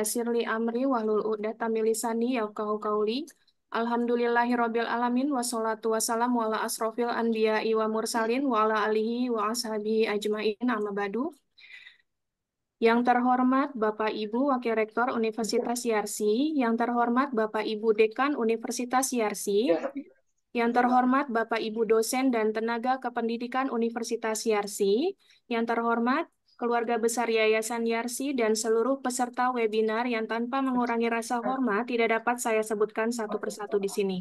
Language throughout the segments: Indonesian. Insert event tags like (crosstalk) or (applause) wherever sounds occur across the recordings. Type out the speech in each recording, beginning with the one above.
Yasirli amri wahlul uqdatam min lisani Kauli Alhamdulillahi Rabbil alamin wassalatu wassalamu ala asrofil anbiya iwa mursalin wa ala alihi wa ashabihi ajmain amma badu. Yang terhormat Bapak Ibu Wakil Rektor Universitas Yarsi, yang terhormat Bapak Ibu Dekan Universitas Yarsi, yang terhormat Bapak Ibu dosen dan tenaga kependidikan Universitas Yarsi, yang terhormat keluarga besar Yayasan Yarsi, dan seluruh peserta webinar yang tanpa mengurangi rasa hormat tidak dapat saya sebutkan satu persatu di sini.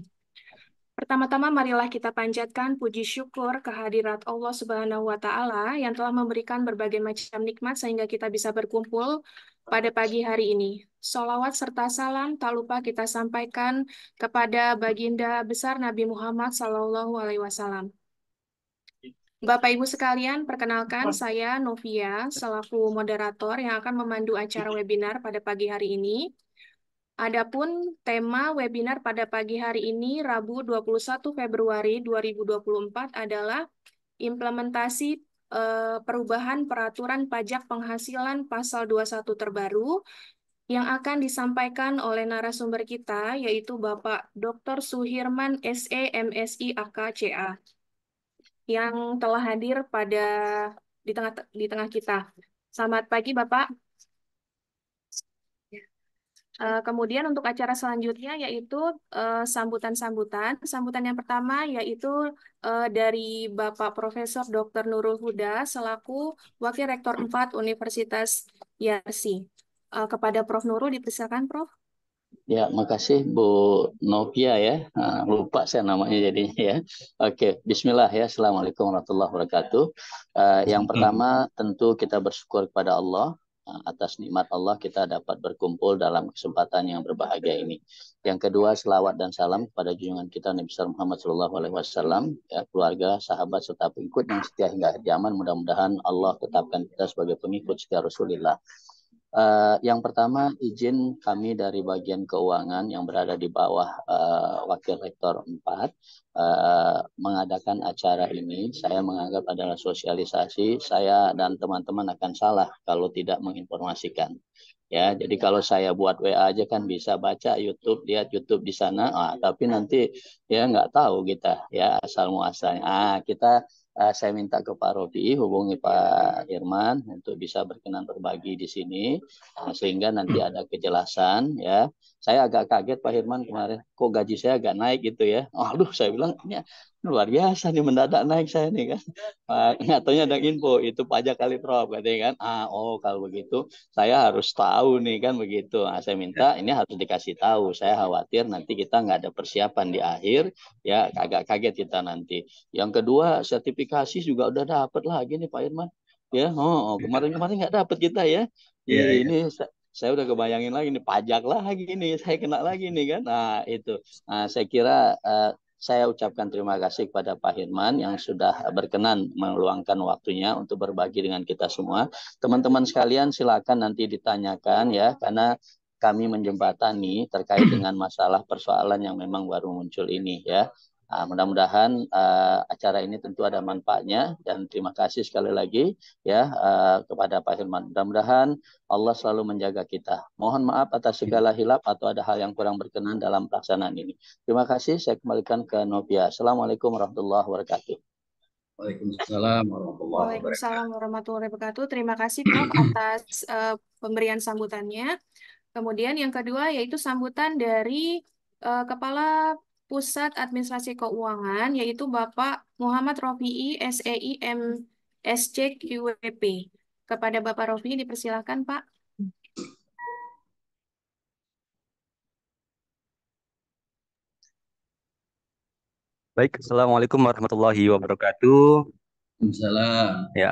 Pertama-tama marilah kita panjatkan puji syukur kehadirat Allah Subhanahu wa taala yang telah memberikan berbagai macam nikmat sehingga kita bisa berkumpul pada pagi hari ini. Salawat serta salam tak lupa kita sampaikan kepada baginda besar Nabi Muhammad sallallahu alaihi wasallam. Bapak Ibu sekalian, perkenalkan saya Novia selaku moderator yang akan memandu acara webinar pada pagi hari ini. Adapun tema webinar pada pagi hari ini Rabu 21 Februari 2024 adalah implementasi eh, perubahan peraturan pajak penghasilan pasal 21 terbaru yang akan disampaikan oleh narasumber kita yaitu Bapak Dr. Suhirman SE AKCA yang telah hadir pada di tengah di tengah kita. Selamat pagi, Bapak. Ya. Eh, kemudian untuk acara selanjutnya yaitu eh, sambutan-sambutan. Uh, sambutan yang pertama yaitu uh, dari Bapak Profesor Dr. Nurul Huda selaku Wakil Rektor 4 Universitas Yarsi. Kepada Prof. Nurul dipersilakan, Prof. Ya, makasih Bu Novia ya. Ah, lupa saya namanya jadinya ya. Oke, Bismillah ya. Assalamualaikum warahmatullahi wabarakatuh. Uh, yang hmm. pertama tentu kita bersyukur kepada Allah uh, atas nikmat Allah kita dapat berkumpul dalam kesempatan yang berbahagia ini. Yang kedua, selawat dan salam kepada junjungan kita Nabi besar Muhammad Shallallahu Alaihi Wasallam, ya, keluarga, sahabat serta pengikut yang setia hingga akhir zaman. Mudah-mudahan Allah tetapkan kita sebagai pengikut setia Rasulullah. Uh, yang pertama, izin kami dari bagian keuangan yang berada di bawah uh, Wakil Rektor 4 uh, eh, mengadakan acara ini. Saya menganggap adalah sosialisasi. Saya dan teman-teman akan salah kalau tidak menginformasikan. Ya, jadi kalau saya buat WA aja kan bisa baca YouTube, lihat YouTube di sana. Ah, tapi nanti ya nggak tahu kita ya asal muasalnya. Ah, kita uh, saya minta ke Pak Rodi hubungi Pak Irman untuk bisa berkenan berbagi di sini uh, sehingga nanti hmm. ada kejelasan ya saya agak kaget Pak Herman kemarin kok gaji saya agak naik gitu ya aduh saya bilang ini luar biasa nih mendadak naik saya nih kan (laughs) ngatanya ada info itu pajak kali Prof katanya kan ah oh kalau begitu saya harus tahu nih kan begitu nah, saya minta ya. ini harus dikasih tahu saya khawatir nanti kita nggak ada persiapan di akhir ya agak kaget kita nanti yang kedua sertifikasi juga udah dapat lagi nih Pak Irman ya oh, oh kemarin-kemarin nggak dapat kita ya ya, ini saya udah kebayangin lagi nih pajak lagi ini saya kena lagi nih kan nah itu nah, saya kira uh, saya ucapkan terima kasih kepada Pak Hirman yang sudah berkenan meluangkan waktunya untuk berbagi dengan kita semua. Teman-teman sekalian silakan nanti ditanyakan ya karena kami menjembatani terkait dengan masalah persoalan yang memang baru muncul ini ya. Uh, mudah-mudahan uh, acara ini tentu ada manfaatnya dan terima kasih sekali lagi ya uh, kepada Pak Hilman. Mudah-mudahan Allah selalu menjaga kita. Mohon maaf atas iya. segala hilap atau ada hal yang kurang berkenan dalam pelaksanaan ini. Terima kasih. Saya kembalikan ke Novia. Assalamualaikum warahmatullahi wabarakatuh. Waalaikumsalam warahmatullahi wabarakatuh. Terima kasih Pak atas uh, pemberian sambutannya. Kemudian yang kedua yaitu sambutan dari uh, Kepala Pusat Administrasi Keuangan, yaitu Bapak Muhammad Rofi'i, SEI, MSC, QWP. E Kepada Bapak Rofi'i dipersilahkan Pak. Baik, Assalamualaikum warahmatullahi wabarakatuh. Assalamualaikum. Ya,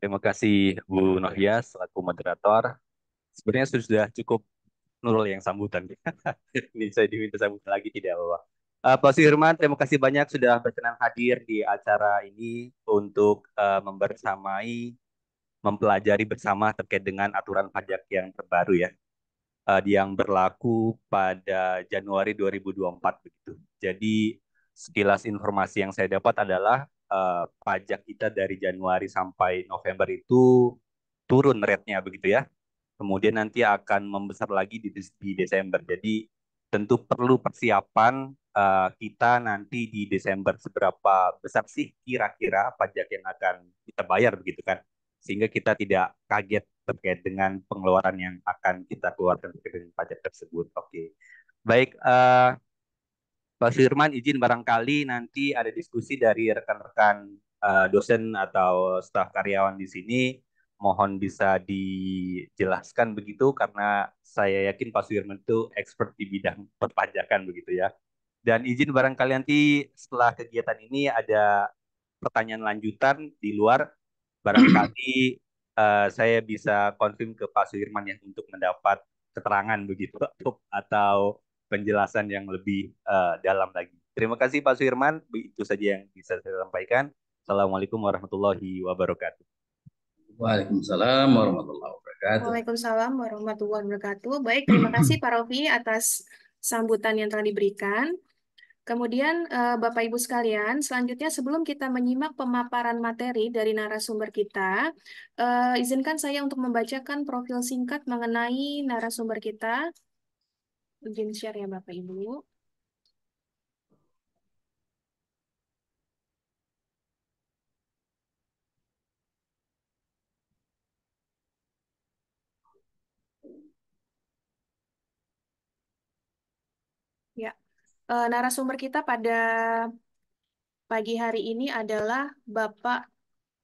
terima kasih Bu Nohya selaku moderator. Sebenarnya sudah cukup Nurul yang sambutan. (laughs) Ini saya diminta sambutan lagi tidak apa-apa. Uh, Pak Sudirman, terima kasih banyak sudah berkenan hadir di acara ini untuk uh, membersamai, mempelajari bersama terkait dengan aturan pajak yang terbaru ya, uh, yang berlaku pada Januari 2024 begitu. Jadi sekilas informasi yang saya dapat adalah uh, pajak kita dari Januari sampai November itu turun rate-nya begitu ya. Kemudian nanti akan membesar lagi di, di Desember. Jadi tentu perlu persiapan uh, kita nanti di Desember seberapa besar sih kira-kira pajak yang akan kita bayar begitu kan sehingga kita tidak kaget terkait dengan pengeluaran yang akan kita keluarkan terkait dengan pajak tersebut. Oke, baik uh, Pak Firman izin barangkali nanti ada diskusi dari rekan-rekan uh, dosen atau staf karyawan di sini mohon bisa dijelaskan begitu karena saya yakin Pak Sudirman itu expert di bidang perpajakan begitu ya. Dan izin barangkali nanti setelah kegiatan ini ada pertanyaan lanjutan di luar barangkali uh, (clears throat) saya bisa konfirm ke Pak Sudirman ya untuk mendapat keterangan begitu atau penjelasan yang lebih uh, dalam lagi. Terima kasih Pak Sudirman, itu saja yang bisa saya sampaikan. Assalamualaikum warahmatullahi wabarakatuh. Waalaikumsalam warahmatullahi wabarakatuh. Waalaikumsalam warahmatullahi wabarakatuh. Baik, terima kasih Pak Rofi atas sambutan yang telah diberikan. Kemudian eh, Bapak Ibu sekalian, selanjutnya sebelum kita menyimak pemaparan materi dari narasumber kita, eh, izinkan saya untuk membacakan profil singkat mengenai narasumber kita. Izin share ya Bapak Ibu. Eh, narasumber kita pada pagi hari ini adalah Bapak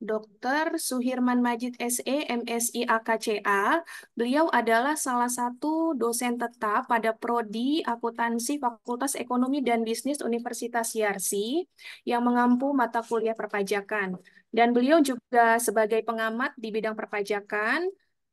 Dr. Suhirman Majid SE, MSI AKCA. Beliau adalah salah satu dosen tetap pada Prodi Akuntansi Fakultas Ekonomi dan Bisnis Universitas Yarsi yang mengampu mata kuliah perpajakan. Dan beliau juga sebagai pengamat di bidang perpajakan,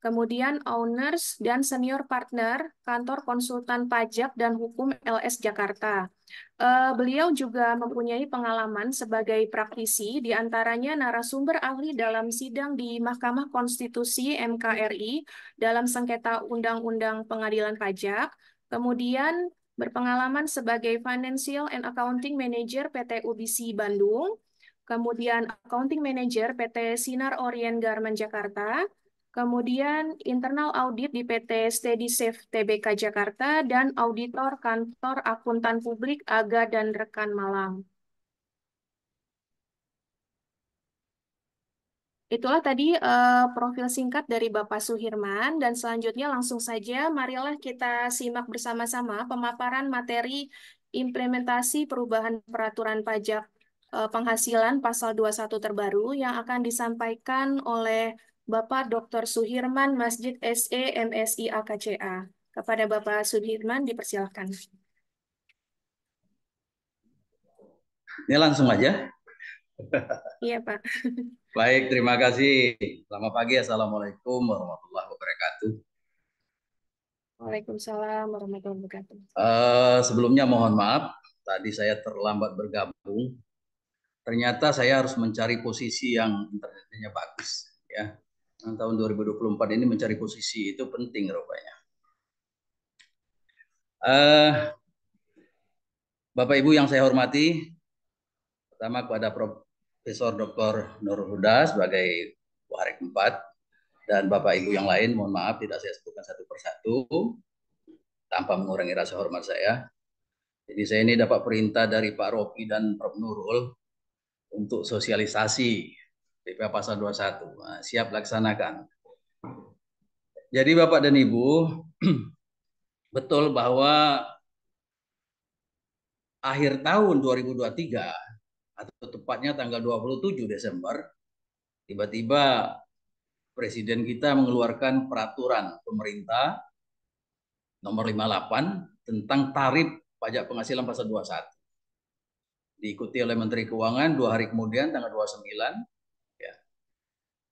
kemudian owners dan senior partner kantor konsultan pajak dan hukum LS Jakarta. Eh, beliau juga mempunyai pengalaman sebagai praktisi, diantaranya narasumber ahli dalam sidang di Mahkamah Konstitusi MKRI dalam sengketa Undang-Undang Pengadilan Pajak, kemudian berpengalaman sebagai Financial and Accounting Manager PT UBC Bandung, kemudian Accounting Manager PT Sinar Orient Garment Jakarta, Kemudian internal audit di PT Steady Safe TBK Jakarta dan auditor kantor akuntan publik Aga dan rekan Malang. Itulah tadi uh, profil singkat dari Bapak Suhirman dan selanjutnya langsung saja marilah kita simak bersama-sama pemaparan materi implementasi perubahan peraturan pajak uh, penghasilan pasal 21 terbaru yang akan disampaikan oleh Bapak Dr. Suhirman Masjid SE MSI AKCA. Kepada Bapak Suhirman dipersilahkan. Ini langsung aja. Iya Pak. Baik, terima kasih. Selamat pagi. Assalamualaikum warahmatullahi wabarakatuh. Waalaikumsalam warahmatullahi wabarakatuh. Uh, sebelumnya mohon maaf, tadi saya terlambat bergabung. Ternyata saya harus mencari posisi yang internetnya bagus. Ya, tahun 2024 ini mencari posisi itu penting rupanya. Uh, Bapak Ibu yang saya hormati, pertama kepada Profesor Dr. Nur Huda sebagai Warik 4 dan Bapak Ibu yang lain, mohon maaf tidak saya sebutkan satu persatu tanpa mengurangi rasa hormat saya. Jadi saya ini dapat perintah dari Pak Ropi dan Prof Nurul untuk sosialisasi PP pasal 21. Nah, siap laksanakan. Jadi Bapak dan Ibu, (clears throat) betul bahwa akhir tahun 2023 atau tepatnya tanggal 27 Desember tiba-tiba presiden kita mengeluarkan peraturan pemerintah nomor 58 tentang tarif pajak penghasilan pasal 21. Diikuti oleh Menteri Keuangan dua hari kemudian tanggal 29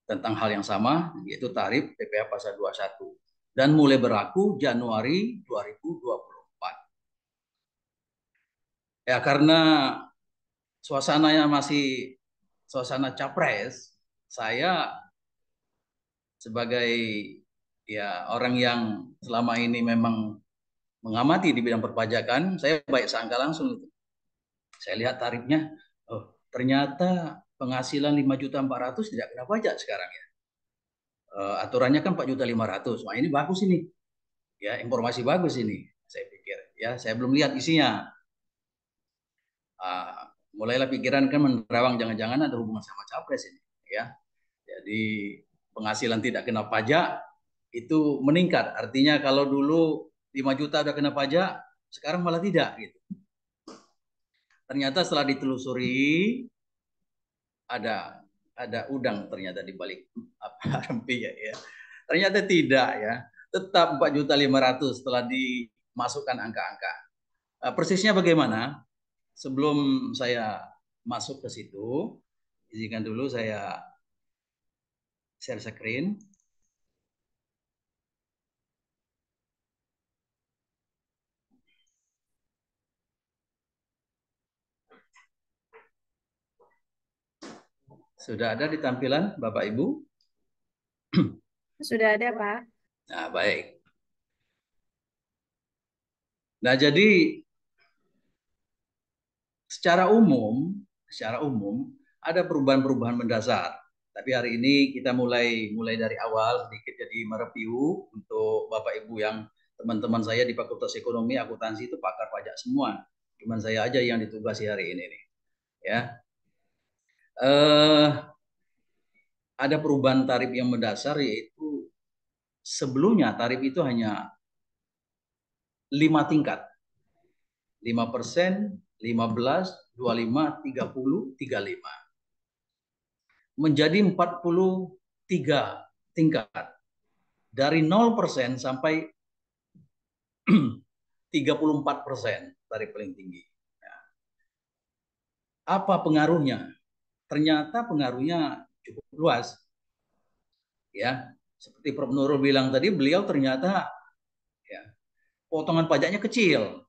tentang hal yang sama yaitu tarif PPh pasal 21 dan mulai berlaku Januari 2024. Ya karena suasana yang masih suasana capres, saya sebagai ya orang yang selama ini memang mengamati di bidang perpajakan, saya baik sangka langsung. Saya lihat tarifnya, oh ternyata penghasilan lima juta ratus tidak kena pajak sekarang ya. Uh, aturannya kan empat juta ratus, Wah, ini bagus ini. Ya, informasi bagus ini saya pikir. Ya, saya belum lihat isinya. Uh, mulailah pikiran kan menerawang jangan-jangan ada hubungan sama capres ini, ya. Jadi penghasilan tidak kena pajak itu meningkat. Artinya kalau dulu 5 juta udah kena pajak, sekarang malah tidak gitu. Ternyata setelah ditelusuri ada ada udang ternyata di balik apa (laughs) ya, ya, Ternyata tidak ya. Tetap juta 4.500 setelah dimasukkan angka-angka. Eh, persisnya bagaimana? Sebelum saya masuk ke situ, izinkan dulu saya share screen. Sudah ada di tampilan Bapak Ibu? Sudah ada, Pak. Nah, baik. Nah, jadi secara umum, secara umum ada perubahan-perubahan mendasar. Tapi hari ini kita mulai mulai dari awal sedikit jadi mereview untuk Bapak Ibu yang teman-teman saya di Fakultas Ekonomi Akuntansi itu pakar pajak semua. Cuman saya aja yang ditugasi hari ini nih. Ya eh, ada perubahan tarif yang mendasar yaitu sebelumnya tarif itu hanya lima tingkat. 5 persen, 15, 25, 30, 35. Menjadi 43 tingkat. Dari 0 persen sampai 34 (clears throat) persen tarif paling tinggi. Ya. Apa pengaruhnya? ternyata pengaruhnya cukup luas. Ya, seperti Prof Nurul bilang tadi, beliau ternyata ya, potongan pajaknya kecil.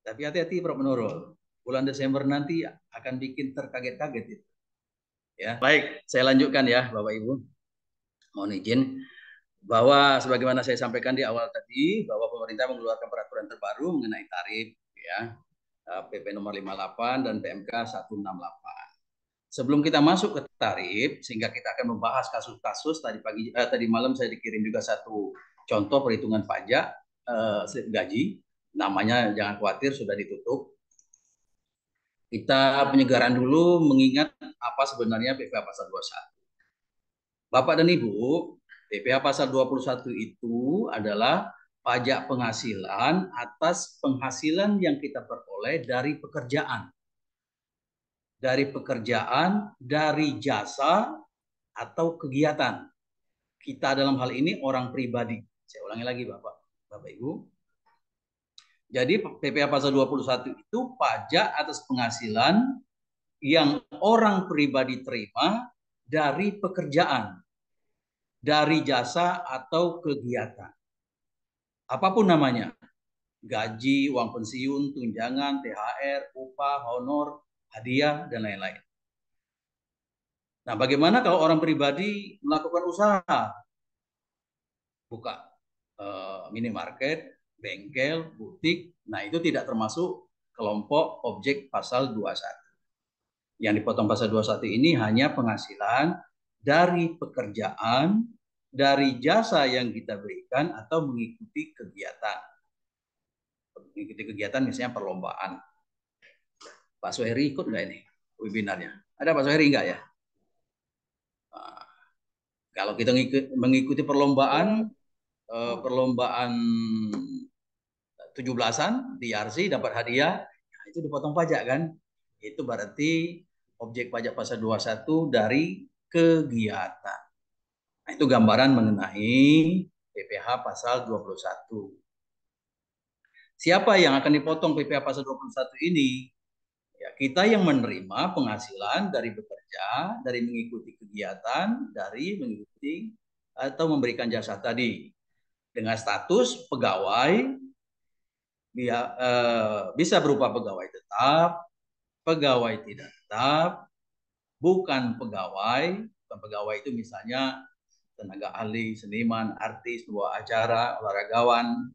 Tapi hati-hati Prof Nurul, bulan Desember nanti akan bikin terkaget-kaget itu. Ya, baik, saya lanjutkan ya Bapak Ibu. Mohon izin bahwa sebagaimana saya sampaikan di awal tadi bahwa pemerintah mengeluarkan peraturan terbaru mengenai tarif ya PP eh, nomor 58 dan PMK 168 sebelum kita masuk ke tarif sehingga kita akan membahas kasus-kasus tadi pagi eh, tadi malam saya dikirim juga satu contoh perhitungan pajak eh, slip gaji namanya jangan khawatir sudah ditutup kita penyegaran dulu mengingat apa sebenarnya PPh pasal 21 Bapak dan Ibu PPh pasal 21 itu adalah pajak penghasilan atas penghasilan yang kita peroleh dari pekerjaan dari pekerjaan, dari jasa, atau kegiatan. Kita dalam hal ini orang pribadi. Saya ulangi lagi Bapak, Bapak Ibu. Jadi PPA pasal 21 itu pajak atas penghasilan yang orang pribadi terima dari pekerjaan, dari jasa atau kegiatan. Apapun namanya, gaji, uang pensiun, tunjangan, THR, upah, honor, hadiah, dan lain-lain. Nah, bagaimana kalau orang pribadi melakukan usaha? Buka eh, minimarket, bengkel, butik. Nah, itu tidak termasuk kelompok objek pasal 21. Yang dipotong pasal 21 ini hanya penghasilan dari pekerjaan, dari jasa yang kita berikan atau mengikuti kegiatan. Mengikuti kegiatan misalnya perlombaan. Pak Suheri ikut nggak ini webinarnya? Ada Pak Suheri nggak ya? Nah, kalau kita mengikuti perlombaan, eh, perlombaan 17-an di RC dapat hadiah, nah, itu dipotong pajak kan? Itu berarti objek pajak pasal 21 dari kegiatan. Nah, itu gambaran mengenai PPH pasal 21. Siapa yang akan dipotong PPH pasal 21 ini? Ya, kita yang menerima penghasilan dari bekerja, dari mengikuti kegiatan, dari mengikuti atau memberikan jasa tadi dengan status pegawai dia ya, eh, bisa berupa pegawai tetap, pegawai tidak tetap, bukan pegawai, bukan pegawai itu misalnya tenaga ahli, seniman, artis, buah acara, olahragawan,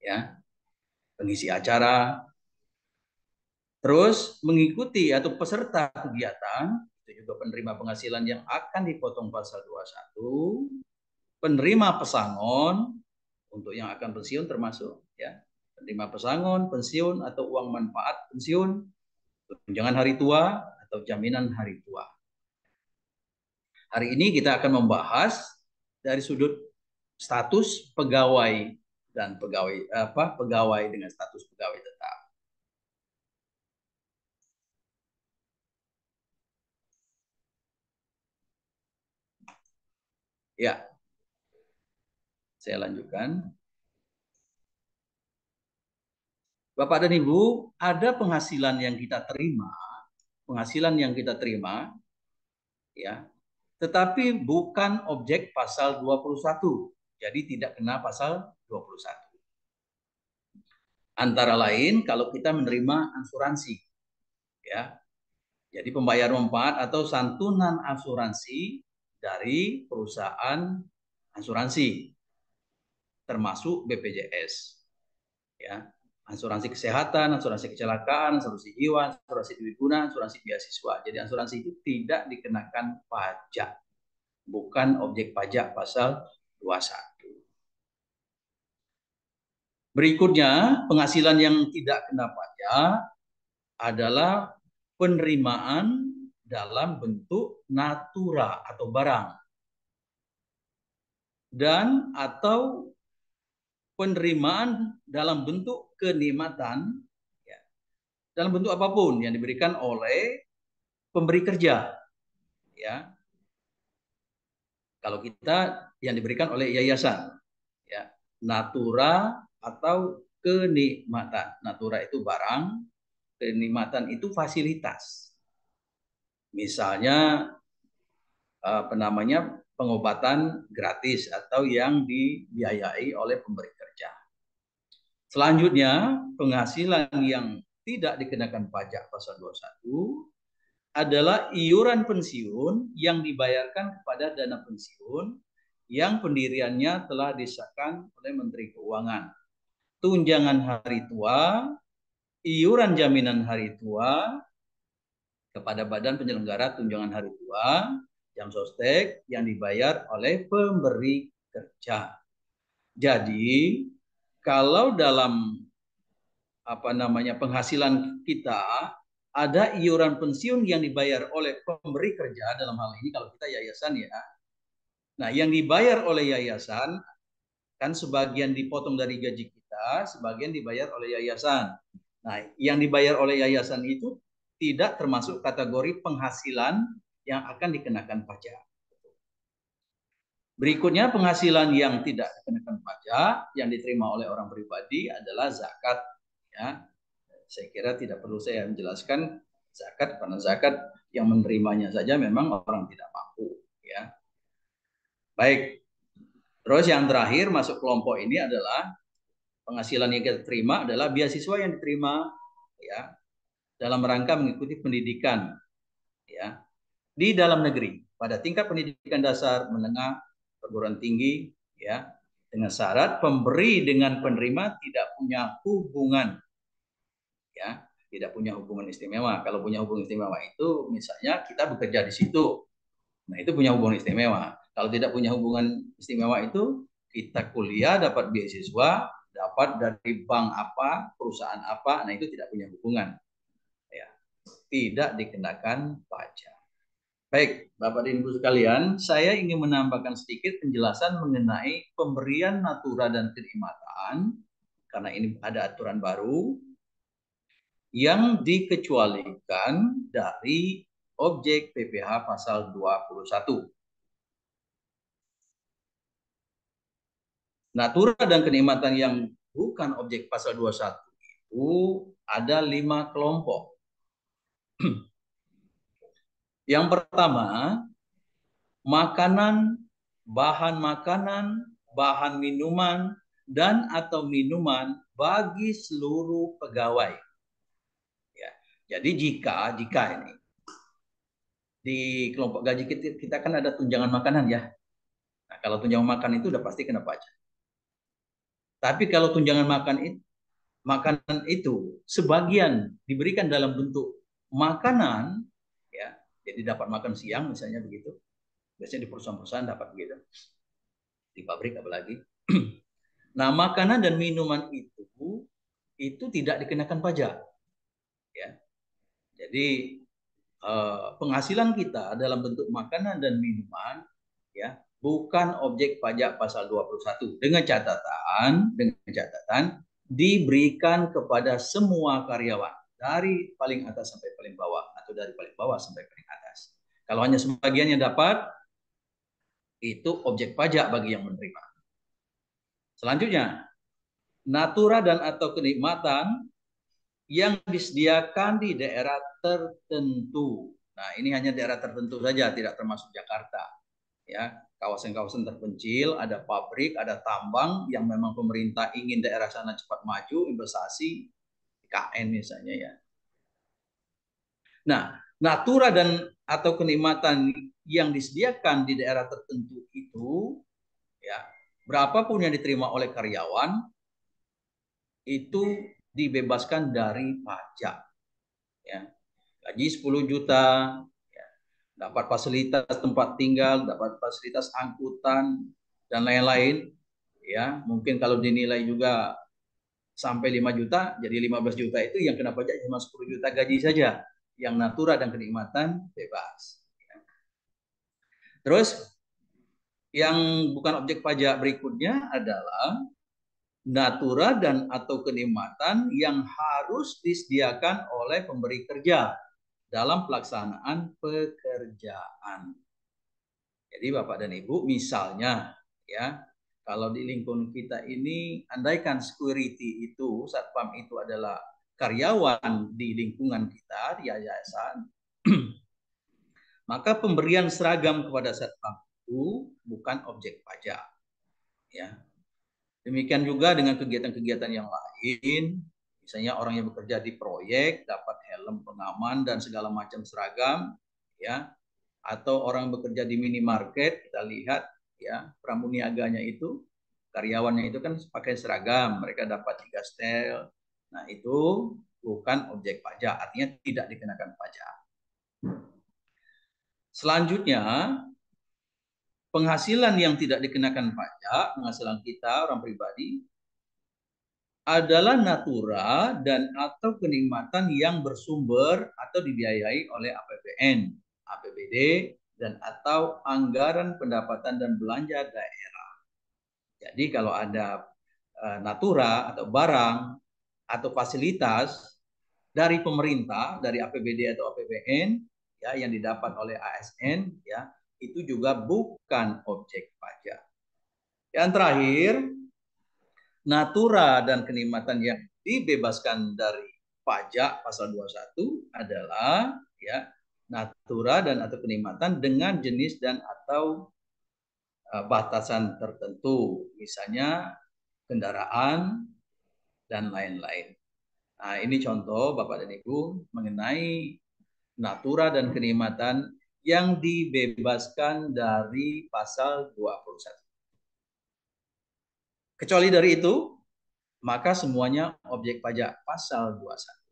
ya, pengisi acara, Terus mengikuti atau peserta kegiatan, itu juga ya, penerima penghasilan yang akan dipotong pasal 21, penerima pesangon untuk yang akan pensiun termasuk ya, penerima pesangon, pensiun atau uang manfaat pensiun, tunjangan hari tua atau jaminan hari tua. Hari ini kita akan membahas dari sudut status pegawai dan pegawai apa pegawai dengan status pegawai tetap. Ya. Saya lanjutkan. Bapak dan Ibu, ada penghasilan yang kita terima, penghasilan yang kita terima ya. Tetapi bukan objek pasal 21. Jadi tidak kena pasal 21. Antara lain kalau kita menerima asuransi. Ya. Jadi pembayar manfaat atau santunan asuransi dari perusahaan asuransi termasuk BPJS. Ya, asuransi kesehatan, asuransi kecelakaan, asuransi jiwa, asuransi guna asuransi beasiswa. Jadi asuransi itu tidak dikenakan pajak. Bukan objek pajak pasal 21. Berikutnya, penghasilan yang tidak kena pajak adalah penerimaan dalam bentuk natura atau barang dan atau penerimaan dalam bentuk kenikmatan ya, dalam bentuk apapun yang diberikan oleh pemberi kerja ya kalau kita yang diberikan oleh yayasan ya natura atau kenikmatan natura itu barang kenikmatan itu fasilitas Misalnya apa namanya pengobatan gratis atau yang dibiayai oleh pemberi kerja. Selanjutnya, penghasilan yang tidak dikenakan pajak pasal 21 adalah iuran pensiun yang dibayarkan kepada dana pensiun yang pendiriannya telah disahkan oleh Menteri Keuangan. Tunjangan hari tua, iuran jaminan hari tua, kepada badan penyelenggara tunjangan hari tua, jam sostek yang dibayar oleh pemberi kerja. Jadi, kalau dalam apa namanya penghasilan kita ada iuran pensiun yang dibayar oleh pemberi kerja dalam hal ini kalau kita yayasan ya. Nah, yang dibayar oleh yayasan kan sebagian dipotong dari gaji kita, sebagian dibayar oleh yayasan. Nah, yang dibayar oleh yayasan itu tidak termasuk kategori penghasilan yang akan dikenakan pajak. Berikutnya penghasilan yang tidak dikenakan pajak yang diterima oleh orang pribadi adalah zakat. Ya, saya kira tidak perlu saya menjelaskan zakat karena zakat yang menerimanya saja memang orang tidak mampu. Ya, baik. Terus yang terakhir masuk kelompok ini adalah penghasilan yang kita terima adalah beasiswa yang diterima. Ya, dalam rangka mengikuti pendidikan ya di dalam negeri pada tingkat pendidikan dasar, menengah, perguruan tinggi ya dengan syarat pemberi dengan penerima tidak punya hubungan ya tidak punya hubungan istimewa. Kalau punya hubungan istimewa itu misalnya kita bekerja di situ. Nah, itu punya hubungan istimewa. Kalau tidak punya hubungan istimewa itu kita kuliah dapat beasiswa, dapat dari bank apa, perusahaan apa. Nah, itu tidak punya hubungan tidak dikenakan pajak. Baik, Bapak dan Ibu sekalian, saya ingin menambahkan sedikit penjelasan mengenai pemberian natura dan kenikmatan karena ini ada aturan baru yang dikecualikan dari objek PPH pasal 21. Natura dan kenikmatan yang bukan objek pasal 21 itu ada lima kelompok. (clears throat) Yang pertama, makanan, bahan makanan, bahan minuman, dan atau minuman bagi seluruh pegawai. Ya, jadi jika jika ini di kelompok gaji kita, kita kan ada tunjangan makanan ya. Nah, kalau tunjangan makan itu udah pasti kena pajak. Tapi kalau tunjangan makan itu makanan itu sebagian diberikan dalam bentuk makanan ya jadi dapat makan siang misalnya begitu biasanya di perusahaan-perusahaan dapat begitu di pabrik apalagi (clears throat) nah makanan dan minuman itu itu tidak dikenakan pajak ya jadi eh, penghasilan kita dalam bentuk makanan dan minuman ya bukan objek pajak pasal 21 dengan catatan dengan catatan diberikan kepada semua karyawan dari paling atas sampai paling bawah atau dari paling bawah sampai paling atas. Kalau hanya sebagian yang dapat, itu objek pajak bagi yang menerima. Selanjutnya, natura dan atau kenikmatan yang disediakan di daerah tertentu. Nah, ini hanya daerah tertentu saja, tidak termasuk Jakarta. Ya, kawasan-kawasan terpencil, ada pabrik, ada tambang yang memang pemerintah ingin daerah sana cepat maju, investasi, KN misalnya ya. Nah, natura dan atau kenikmatan yang disediakan di daerah tertentu itu ya, berapapun yang diterima oleh karyawan itu dibebaskan dari pajak. Ya. Gaji 10 juta, ya. dapat fasilitas tempat tinggal, dapat fasilitas angkutan dan lain-lain. Ya, mungkin kalau dinilai juga sampai 5 juta jadi 15 juta itu yang kena pajak cuma 10 juta gaji saja yang natura dan kenikmatan bebas terus yang bukan objek pajak berikutnya adalah natura dan atau kenikmatan yang harus disediakan oleh pemberi kerja dalam pelaksanaan pekerjaan. Jadi Bapak dan Ibu misalnya ya kalau di lingkungan kita ini, andaikan security itu, satpam itu adalah karyawan di lingkungan kita, di yayasan, (clears throat) maka pemberian seragam kepada satpam itu bukan objek pajak. Ya. Demikian juga dengan kegiatan-kegiatan yang lain, misalnya orang yang bekerja di proyek dapat helm pengaman dan segala macam seragam, ya. Atau orang yang bekerja di minimarket kita lihat ya pramuniaganya itu karyawannya itu kan pakai seragam, mereka dapat tiga stel, Nah, itu bukan objek pajak, artinya tidak dikenakan pajak. Selanjutnya, penghasilan yang tidak dikenakan pajak, penghasilan kita orang pribadi adalah natura dan atau kenikmatan yang bersumber atau dibiayai oleh APBN, APBD, dan atau anggaran pendapatan dan belanja daerah. Jadi kalau ada e, natura atau barang atau fasilitas dari pemerintah, dari APBD atau APBN ya yang didapat oleh ASN ya, itu juga bukan objek pajak. Yang terakhir, natura dan kenikmatan yang dibebaskan dari pajak pasal 21 adalah ya aturan dan atau kenikmatan dengan jenis dan atau e, batasan tertentu, misalnya kendaraan dan lain-lain. Nah, ini contoh Bapak dan Ibu mengenai natura dan kenikmatan yang dibebaskan dari pasal 21. Kecuali dari itu, maka semuanya objek pajak pasal 21.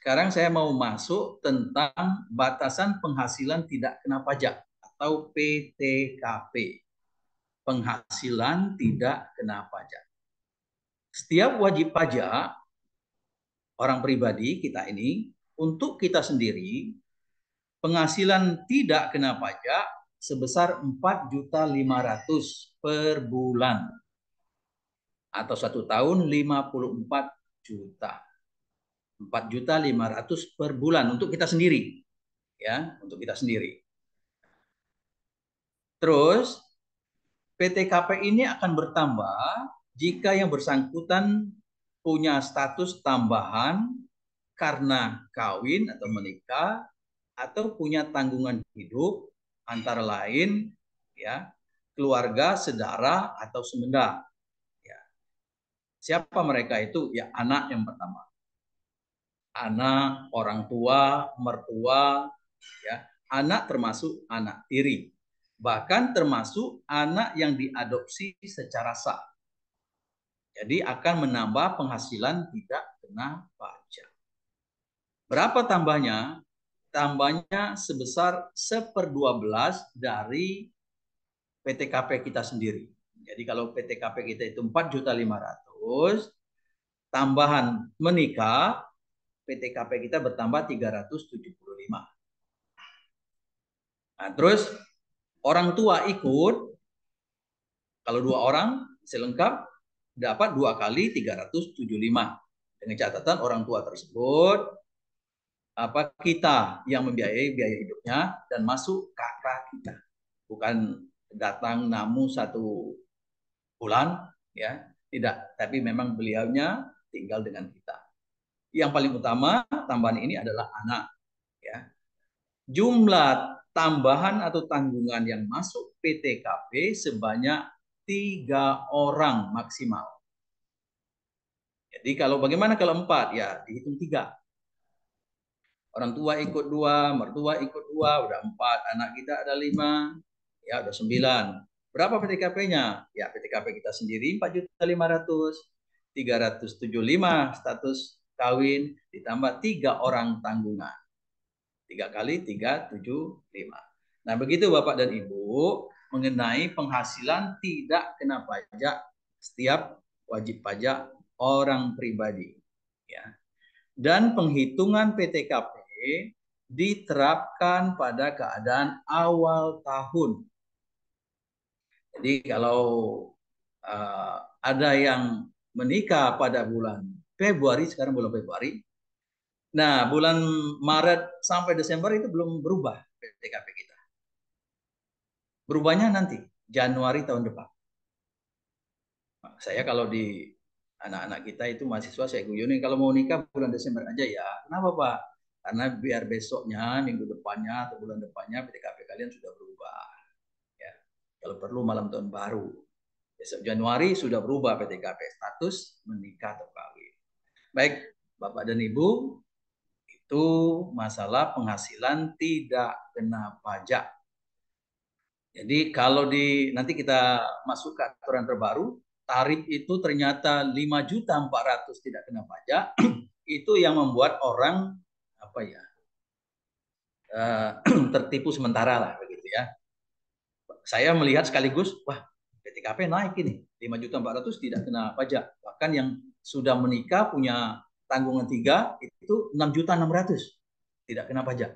Sekarang saya mau masuk tentang batasan penghasilan tidak kena pajak atau PTKP. Penghasilan tidak kena pajak. Setiap wajib pajak orang pribadi kita ini untuk kita sendiri penghasilan tidak kena pajak sebesar 4.500 per bulan atau satu tahun 54 juta. 4.500 per bulan untuk kita sendiri. Ya, untuk kita sendiri. Terus PTKP ini akan bertambah jika yang bersangkutan punya status tambahan karena kawin atau menikah atau punya tanggungan hidup antara lain ya keluarga, saudara atau semenda. Ya. Siapa mereka itu? Ya anak yang pertama anak, orang tua, mertua, ya, anak termasuk anak tiri, bahkan termasuk anak yang diadopsi secara sah. Jadi akan menambah penghasilan tidak kena pajak. Berapa tambahnya? Tambahnya sebesar seperdua belas dari PTKP kita sendiri. Jadi kalau PTKP kita itu 4.500, tambahan menikah PTKP kita bertambah 375. Nah, terus orang tua ikut, kalau dua orang selengkap dapat dua kali 375. Dengan catatan orang tua tersebut apa kita yang membiayai biaya hidupnya dan masuk kakak kita. Bukan datang namu satu bulan ya, tidak, tapi memang beliaunya tinggal dengan kita. Yang paling utama tambahan ini adalah anak. Ya. Jumlah tambahan atau tanggungan yang masuk PTKP sebanyak tiga orang maksimal. Jadi kalau bagaimana kalau empat ya dihitung tiga. Orang tua ikut dua, mertua ikut dua, udah empat, anak kita ada lima, ya udah sembilan. Berapa PTKP-nya? Ya PTKP kita sendiri empat juta lima ratus, tiga ratus tujuh lima status kawin ditambah tiga orang tanggungan. Tiga kali tiga tujuh lima. Nah begitu Bapak dan Ibu mengenai penghasilan tidak kena pajak setiap wajib pajak orang pribadi. Ya. Dan penghitungan PTKP diterapkan pada keadaan awal tahun. Jadi kalau uh, ada yang menikah pada bulan Februari, sekarang bulan Februari. Nah, bulan Maret sampai Desember itu belum berubah PTKP kita. Berubahnya nanti, Januari tahun depan. saya kalau di anak-anak kita itu mahasiswa saya guyonin kalau mau nikah bulan Desember aja ya. Kenapa Pak? Karena biar besoknya, minggu depannya atau bulan depannya PTKP kalian sudah berubah. Ya. Kalau perlu malam tahun baru. Besok Januari sudah berubah PTKP status menikah atau Baik, Bapak dan Ibu, itu masalah penghasilan tidak kena pajak. Jadi kalau di nanti kita masuk ke aturan terbaru, tarif itu ternyata juta 5.400 tidak kena pajak, (clears throat) itu yang membuat orang apa ya? Eh, (clears throat) tertipu sementara lah begitu ya. Saya melihat sekaligus, wah, PTKP naik ini. juta 5.400 tidak kena pajak. Bahkan yang sudah menikah punya tanggungan tiga itu enam juta enam ratus tidak kena pajak.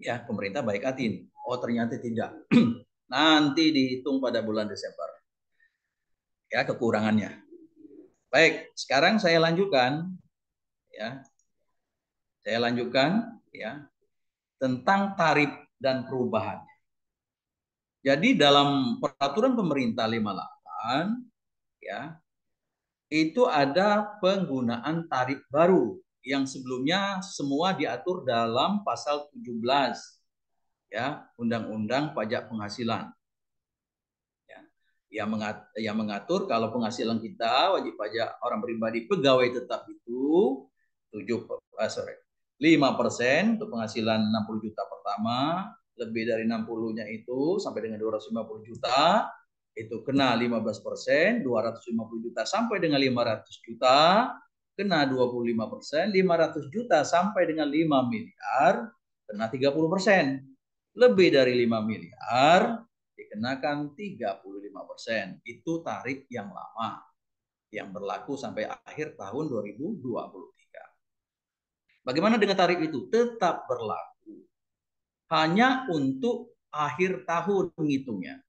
Ya pemerintah baik hati. Oh ternyata tidak. (clears throat) Nanti dihitung pada bulan Desember. Ya kekurangannya. Baik, sekarang saya lanjutkan ya. Saya lanjutkan ya tentang tarif dan perubahannya. Jadi dalam peraturan pemerintah 58 ya itu ada penggunaan tarif baru yang sebelumnya semua diatur dalam pasal 17 ya Undang-Undang Pajak Penghasilan ya, yang, mengat, yang mengatur kalau penghasilan kita wajib pajak orang pribadi pegawai tetap itu 7 ah, eh, sorry 5 persen untuk penghasilan 60 juta pertama lebih dari 60 nya itu sampai dengan 250 juta itu kena 15 persen, 250 juta sampai dengan 500 juta, kena 25 persen, 500 juta sampai dengan 5 miliar, kena 30 persen. Lebih dari 5 miliar, dikenakan 35 persen. Itu tarif yang lama, yang berlaku sampai akhir tahun 2023. Bagaimana dengan tarif itu? Tetap berlaku. Hanya untuk akhir tahun menghitungnya.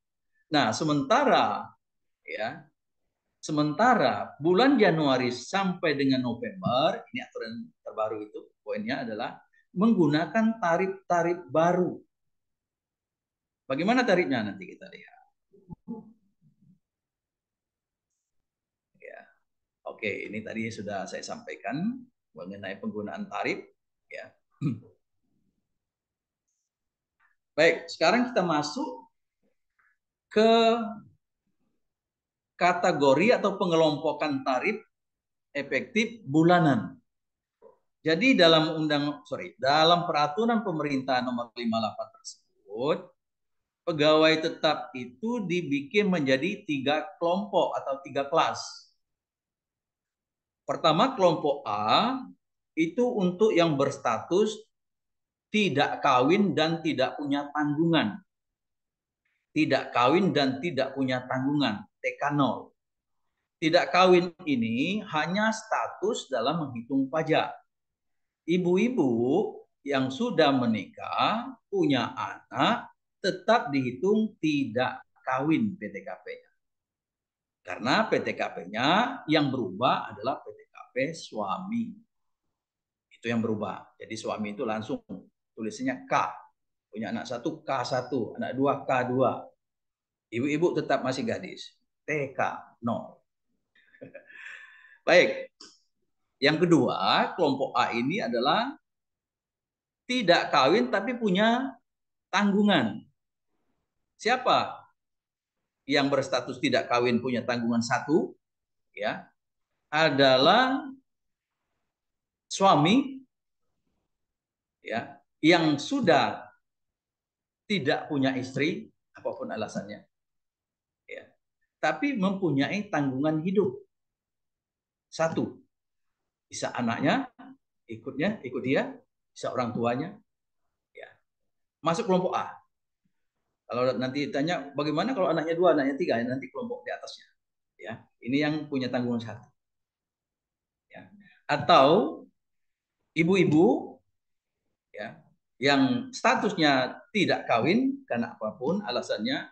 Nah, sementara ya, sementara bulan Januari sampai dengan November, ini aturan terbaru itu poinnya adalah menggunakan tarif-tarif baru. Bagaimana tarifnya nanti kita lihat. Ya. Oke, ini tadi sudah saya sampaikan mengenai penggunaan tarif ya. (clears throat) Baik, sekarang kita masuk ke kategori atau pengelompokan tarif efektif bulanan. Jadi dalam undang sorry dalam peraturan pemerintah nomor 58 tersebut pegawai tetap itu dibikin menjadi tiga kelompok atau tiga kelas. Pertama kelompok A itu untuk yang berstatus tidak kawin dan tidak punya tanggungan tidak kawin dan tidak punya tanggungan, TK 0. Tidak kawin ini hanya status dalam menghitung pajak. Ibu-ibu yang sudah menikah, punya anak, tetap dihitung tidak kawin PTKP-nya. Karena PTKP-nya yang berubah adalah PTKP suami. Itu yang berubah. Jadi suami itu langsung tulisnya K Punya anak satu K1, anak dua K2. Ibu-ibu tetap masih gadis. TK, nol. (laughs) Baik. Yang kedua, kelompok A ini adalah tidak kawin tapi punya tanggungan. Siapa yang berstatus tidak kawin punya tanggungan satu ya adalah suami ya yang sudah tidak punya istri, apapun alasannya. Ya. Tapi mempunyai tanggungan hidup. Satu, bisa anaknya, ikutnya, ikut dia, bisa orang tuanya. Ya. Masuk kelompok A. Kalau nanti tanya bagaimana kalau anaknya dua, anaknya tiga, ya, nanti kelompok di atasnya. Ya, ini yang punya tanggungan satu. Ya. Atau ibu-ibu yang statusnya tidak kawin karena apapun alasannya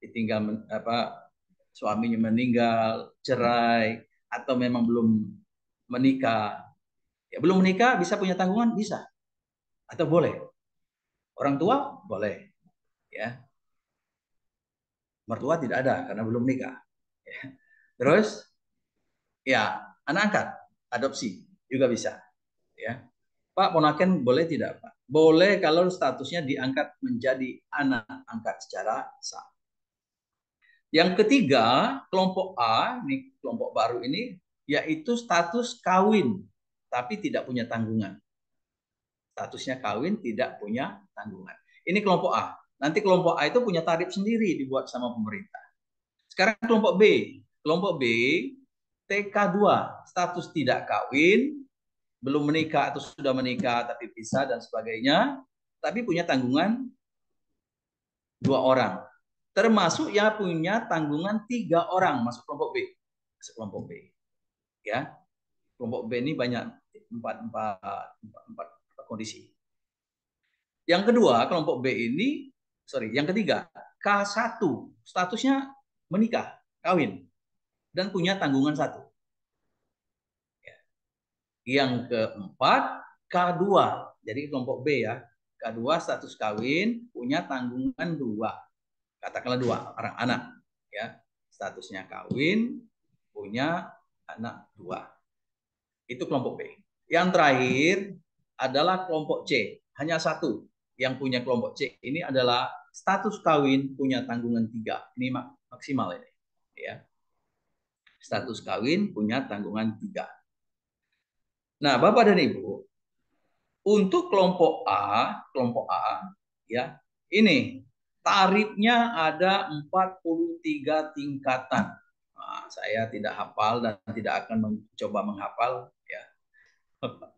ditinggal apa suaminya meninggal, cerai atau memang belum menikah. Ya, belum menikah bisa punya tanggungan bisa atau boleh. Orang tua boleh. Ya. Mertua tidak ada karena belum menikah Ya. Terus ya anak angkat adopsi juga bisa. Ya. Pak Ponaken boleh tidak Pak? Boleh kalau statusnya diangkat menjadi anak angkat secara sah. Yang ketiga, kelompok A, ini kelompok baru ini, yaitu status kawin, tapi tidak punya tanggungan. Statusnya kawin, tidak punya tanggungan. Ini kelompok A. Nanti kelompok A itu punya tarif sendiri dibuat sama pemerintah. Sekarang kelompok B. Kelompok B, TK2, status tidak kawin, belum menikah atau sudah menikah tapi bisa dan sebagainya, tapi punya tanggungan dua orang. Termasuk yang punya tanggungan tiga orang masuk kelompok B. Masuk kelompok B. Ya. Kelompok B ini banyak empat, empat, empat, empat, empat kondisi. Yang kedua, kelompok B ini, sorry, yang ketiga, K1, statusnya menikah, kawin, dan punya tanggungan satu. Yang keempat, K2. Jadi kelompok B ya. K2 status kawin punya tanggungan dua. Katakanlah dua orang anak ya. Statusnya kawin punya anak dua. Itu kelompok B. Yang terakhir adalah kelompok C. Hanya satu yang punya kelompok C. Ini adalah status kawin punya tanggungan tiga. Ini maksimal ini. Ya. Status kawin punya tanggungan tiga. Nah, Bapak dan Ibu, untuk kelompok A, kelompok A, ya, ini tarifnya ada 43 tingkatan. Nah, saya tidak hafal dan tidak akan mencoba menghafal, ya. (laughs)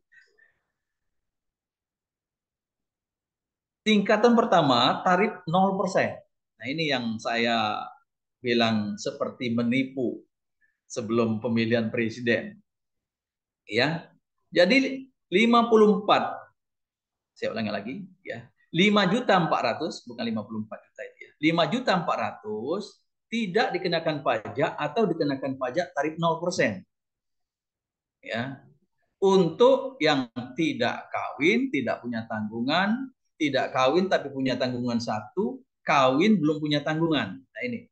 Tingkatan pertama, tarif 0%. Nah, ini yang saya bilang seperti menipu sebelum pemilihan presiden. Ya, jadi 54 saya ulangi lagi ya. 5 juta 400 bukan 54 juta itu ya. 5 juta 400 tidak dikenakan pajak atau dikenakan pajak tarif 0%. Ya. Untuk yang tidak kawin, tidak punya tanggungan, tidak kawin tapi punya tanggungan satu, kawin belum punya tanggungan. Nah ini.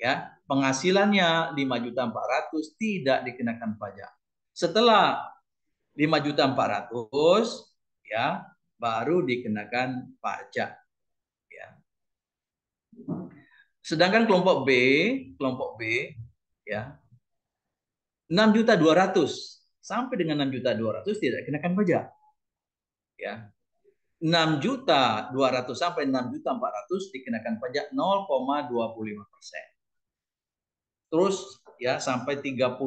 Ya, penghasilannya 5.400 tidak dikenakan pajak. Setelah 5 juta 400 ya baru dikenakan pajak ya. Sedangkan kelompok B, kelompok B ya 6 juta 200 sampai dengan 6 juta 200 tidak dikenakan pajak. Ya. 6 juta 200 sampai 6 juta 400 dikenakan pajak 0,25 Terus ya sampai 39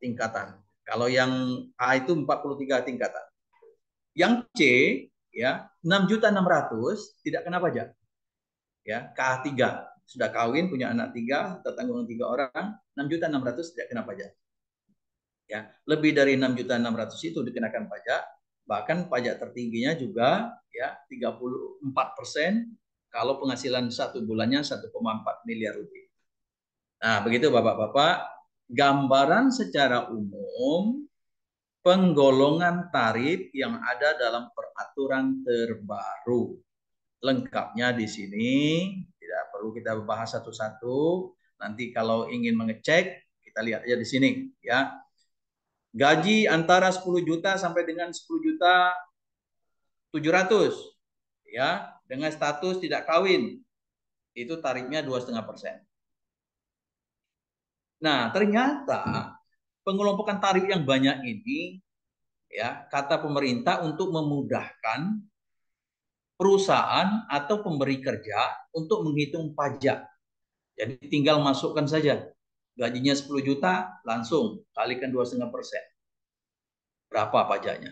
tingkatan kalau yang A itu 43 tingkatan. Yang C ya 6.600 tidak kena pajak. Ya, KA3 sudah kawin punya anak tiga tertanggung tiga orang juta 6.600 tidak kena pajak. Ya, lebih dari juta 6.600 itu dikenakan pajak, bahkan pajak tertingginya juga ya 34% kalau penghasilan satu bulannya 1,4 miliar rupiah. Nah, begitu Bapak-bapak, gambaran secara umum penggolongan tarif yang ada dalam peraturan terbaru. Lengkapnya di sini, tidak perlu kita bahas satu-satu. Nanti kalau ingin mengecek, kita lihat aja di sini ya. Gaji antara 10 juta sampai dengan 10 juta 700 ya dengan status tidak kawin itu tarifnya dua setengah persen Nah, ternyata pengelompokan tarif yang banyak ini ya kata pemerintah untuk memudahkan perusahaan atau pemberi kerja untuk menghitung pajak. Jadi tinggal masukkan saja gajinya 10 juta langsung kalikan 2,5 persen. Berapa pajaknya?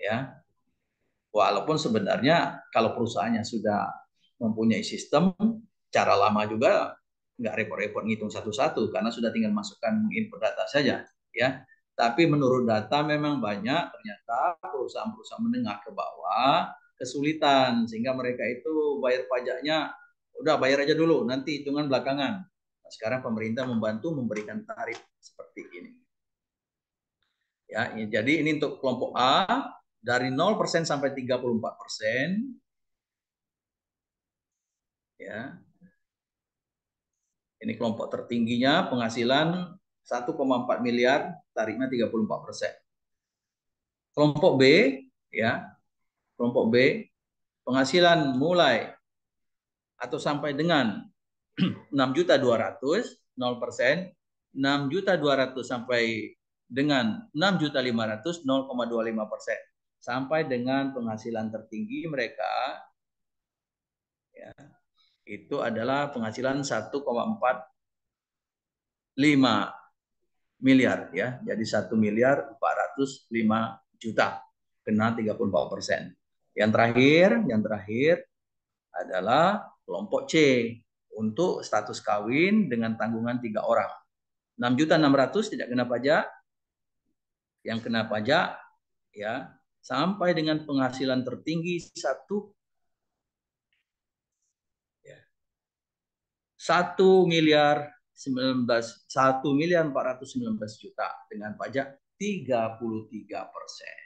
Ya, Walaupun sebenarnya kalau perusahaannya sudah mempunyai sistem, cara lama juga nggak repot-repot ngitung satu-satu karena sudah tinggal masukkan input data saja ya tapi menurut data memang banyak ternyata perusahaan-perusahaan menengah ke bawah kesulitan sehingga mereka itu bayar pajaknya udah bayar aja dulu nanti hitungan belakangan nah, sekarang pemerintah membantu memberikan tarif seperti ini ya, ya jadi ini untuk kelompok A dari 0% sampai 34% ya ini kelompok tertingginya penghasilan 1,4 miliar, tariknya 34 persen. Kelompok B, ya, kelompok B, penghasilan mulai atau sampai dengan 6.200 (clears throat) 0 persen, 6.200 sampai dengan 6.500 0,25 persen sampai dengan penghasilan tertinggi mereka ya, itu adalah penghasilan 1,45 miliar ya. Jadi 1 miliar 405 juta kena 34 persen. Yang terakhir, yang terakhir adalah kelompok C untuk status kawin dengan tanggungan tiga orang. 6 juta 600 tidak kena pajak. Yang kena pajak ya sampai dengan penghasilan tertinggi satu 1 miliar 19 1 miliar 419 juta dengan pajak 33 persen.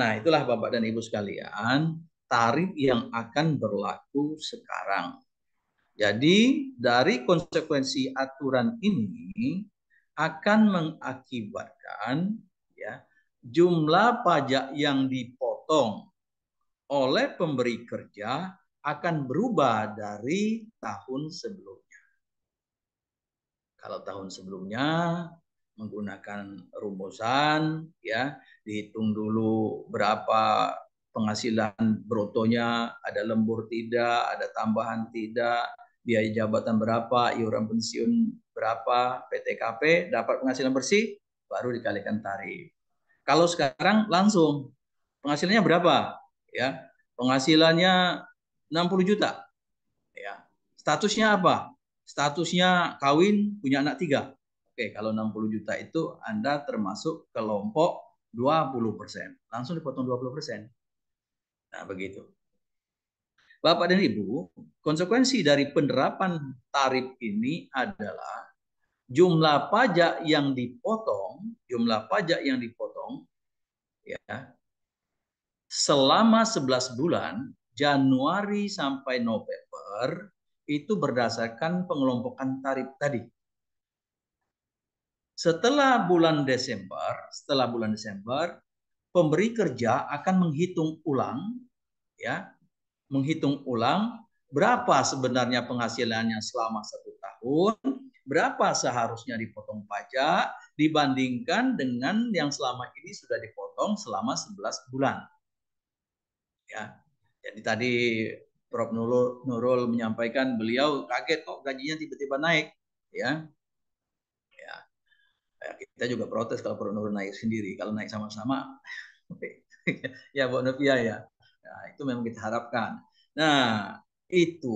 Nah itulah Bapak dan Ibu sekalian tarif yang akan berlaku sekarang. Jadi dari konsekuensi aturan ini akan mengakibatkan ya jumlah pajak yang dipotong oleh pemberi kerja akan berubah dari tahun sebelumnya. Kalau tahun sebelumnya menggunakan rumusan ya dihitung dulu berapa penghasilan brotonya, ada lembur tidak, ada tambahan tidak, biaya jabatan berapa, iuran pensiun berapa, PTKP dapat penghasilan bersih baru dikalikan tarif. Kalau sekarang langsung penghasilannya berapa? Ya, penghasilannya 60 juta. Ya. Statusnya apa? Statusnya kawin punya anak tiga. Oke, kalau 60 juta itu Anda termasuk kelompok 20%. persen, Langsung dipotong 20%. persen. Nah, begitu. Bapak dan Ibu, konsekuensi dari penerapan tarif ini adalah jumlah pajak yang dipotong, jumlah pajak yang dipotong ya selama 11 bulan Januari sampai November itu berdasarkan pengelompokan tarif tadi. Setelah bulan Desember, setelah bulan Desember, pemberi kerja akan menghitung ulang ya, menghitung ulang berapa sebenarnya penghasilannya selama satu tahun, berapa seharusnya dipotong pajak dibandingkan dengan yang selama ini sudah dipotong selama 11 bulan. Ya, jadi tadi Prof Nurul, Nurul menyampaikan beliau kaget kok gajinya tiba-tiba naik, ya. ya. ya kita juga protes kalau Prof Nurul naik sendiri, kalau naik sama-sama, (laughs) ya Bu Novia ya. ya. itu memang kita harapkan. Nah, itu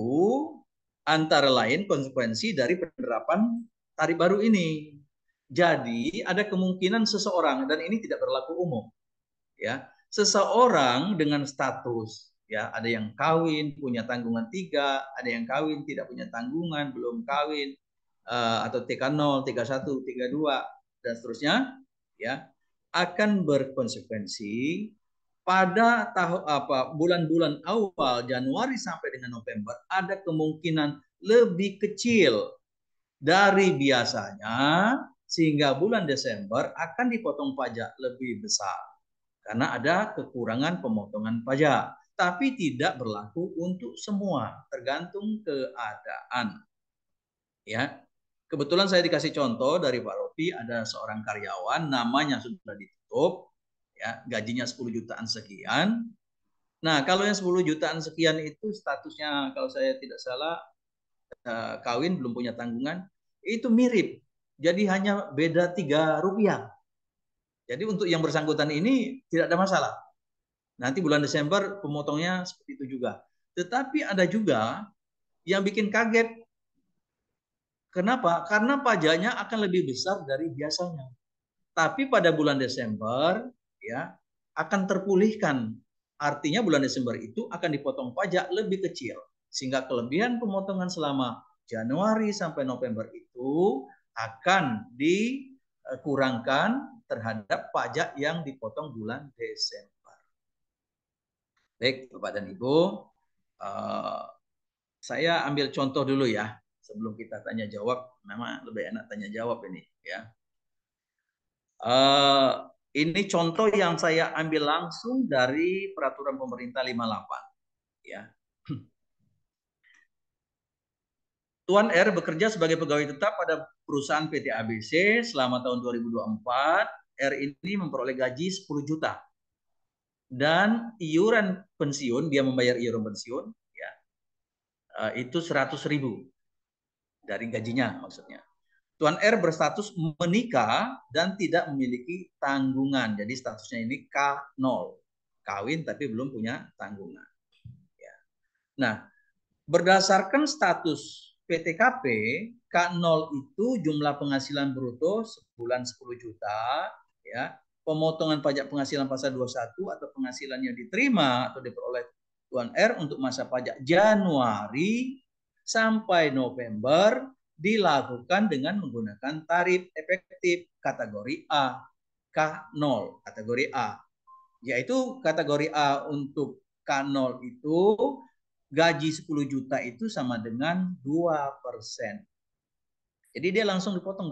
antara lain konsekuensi dari penerapan tarif baru ini. Jadi ada kemungkinan seseorang dan ini tidak berlaku umum, ya, seseorang dengan status ya ada yang kawin punya tanggungan tiga ada yang kawin tidak punya tanggungan belum kawin uh, atau TK0 tk1, tk dua dan seterusnya ya akan berkonsekuensi pada tahun apa bulan-bulan awal Januari sampai dengan November ada kemungkinan lebih kecil dari biasanya sehingga bulan Desember akan dipotong pajak lebih besar karena ada kekurangan pemotongan pajak tapi tidak berlaku untuk semua, tergantung keadaan. Ya. Kebetulan saya dikasih contoh dari Pak Rofi ada seorang karyawan namanya sudah ditutup, ya, gajinya 10 jutaan sekian. Nah, kalau yang 10 jutaan sekian itu statusnya kalau saya tidak salah eh, kawin belum punya tanggungan, itu mirip. Jadi hanya beda tiga rupiah. Jadi untuk yang bersangkutan ini tidak ada masalah Nanti bulan Desember pemotongnya seperti itu juga. Tetapi ada juga yang bikin kaget. Kenapa? Karena pajaknya akan lebih besar dari biasanya. Tapi pada bulan Desember ya akan terpulihkan. Artinya bulan Desember itu akan dipotong pajak lebih kecil sehingga kelebihan pemotongan selama Januari sampai November itu akan dikurangkan terhadap pajak yang dipotong bulan Desember. Baik, Bapak dan Ibu, uh, saya ambil contoh dulu ya sebelum kita tanya jawab. Memang lebih enak tanya jawab ini ya. Uh, ini contoh yang saya ambil langsung dari peraturan pemerintah 58 ya. (clears throat) Tuan R bekerja sebagai pegawai tetap pada perusahaan PT ABC selama tahun 2024. R ini memperoleh gaji 10 juta dan iuran pensiun dia membayar iuran pensiun ya eh, itu seratus ribu dari gajinya maksudnya Tuan R berstatus menikah dan tidak memiliki tanggungan jadi statusnya ini K0 kawin tapi belum punya tanggungan ya. nah berdasarkan status PTKP K0 itu jumlah penghasilan bruto sebulan 10 juta ya pemotongan pajak penghasilan pasal 21 atau penghasilan yang diterima atau diperoleh Tuan R untuk masa pajak Januari sampai November dilakukan dengan menggunakan tarif efektif kategori A K0 kategori A yaitu kategori A untuk K0 itu gaji 10 juta itu sama dengan 2%. Jadi dia langsung dipotong 2%.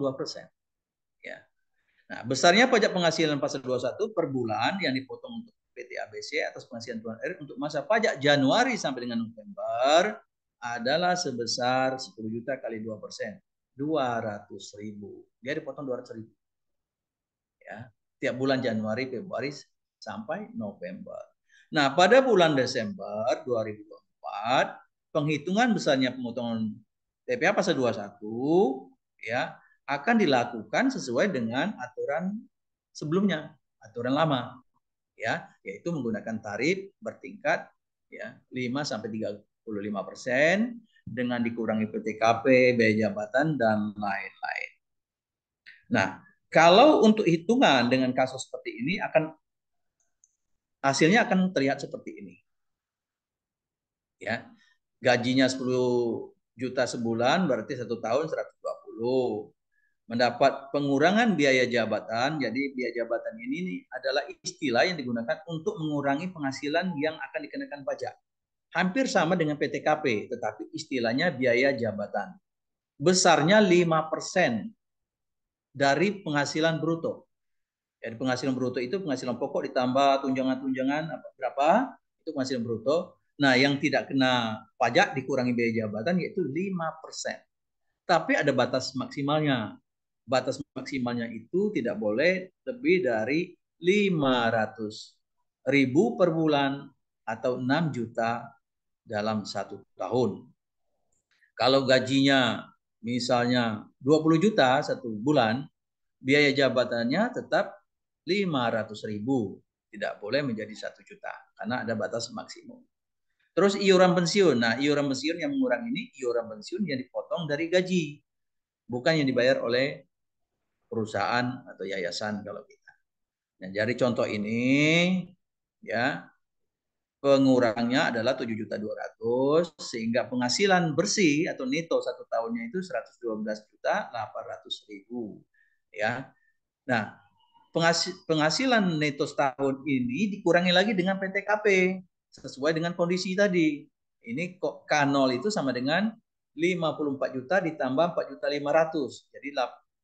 Nah, besarnya pajak penghasilan pasal 21 per bulan yang dipotong untuk PT ABC atas penghasilan Tuan R untuk masa pajak Januari sampai dengan November adalah sebesar 10 juta kali 2 persen. 200 ribu. Dia dipotong 200 ribu. Ya, tiap bulan Januari, Februari sampai November. Nah, pada bulan Desember 2024, penghitungan besarnya pemotongan TPA pasal 21 ya akan dilakukan sesuai dengan aturan sebelumnya, aturan lama. Ya, yaitu menggunakan tarif bertingkat ya 5 sampai 35 persen dengan dikurangi PTKP, biaya jabatan dan lain-lain. Nah, kalau untuk hitungan dengan kasus seperti ini akan hasilnya akan terlihat seperti ini. Ya. Gajinya 10 juta sebulan berarti satu tahun 120 mendapat pengurangan biaya jabatan. Jadi biaya jabatan ini adalah istilah yang digunakan untuk mengurangi penghasilan yang akan dikenakan pajak. Hampir sama dengan PTKP, tetapi istilahnya biaya jabatan. Besarnya 5% dari penghasilan bruto. Jadi penghasilan bruto itu penghasilan pokok ditambah tunjangan-tunjangan berapa, itu penghasilan bruto. Nah, yang tidak kena pajak dikurangi biaya jabatan yaitu 5%. Tapi ada batas maksimalnya batas maksimalnya itu tidak boleh lebih dari 500 ribu per bulan atau 6 juta dalam satu tahun. Kalau gajinya misalnya 20 juta satu bulan, biaya jabatannya tetap 500 ribu. Tidak boleh menjadi satu juta karena ada batas maksimum. Terus iuran pensiun. Nah, iuran pensiun yang mengurang ini iuran pensiun yang dipotong dari gaji, bukan yang dibayar oleh perusahaan atau yayasan kalau kita. Nah, dari contoh ini ya pengurangnya adalah 7.200 sehingga penghasilan bersih atau neto satu tahunnya itu 112 juta 800 ribu ya. Nah penghasilan neto setahun ini dikurangi lagi dengan PTKP sesuai dengan kondisi tadi. Ini kok K0 itu sama dengan 54 juta ditambah 4 juta 500. Jadi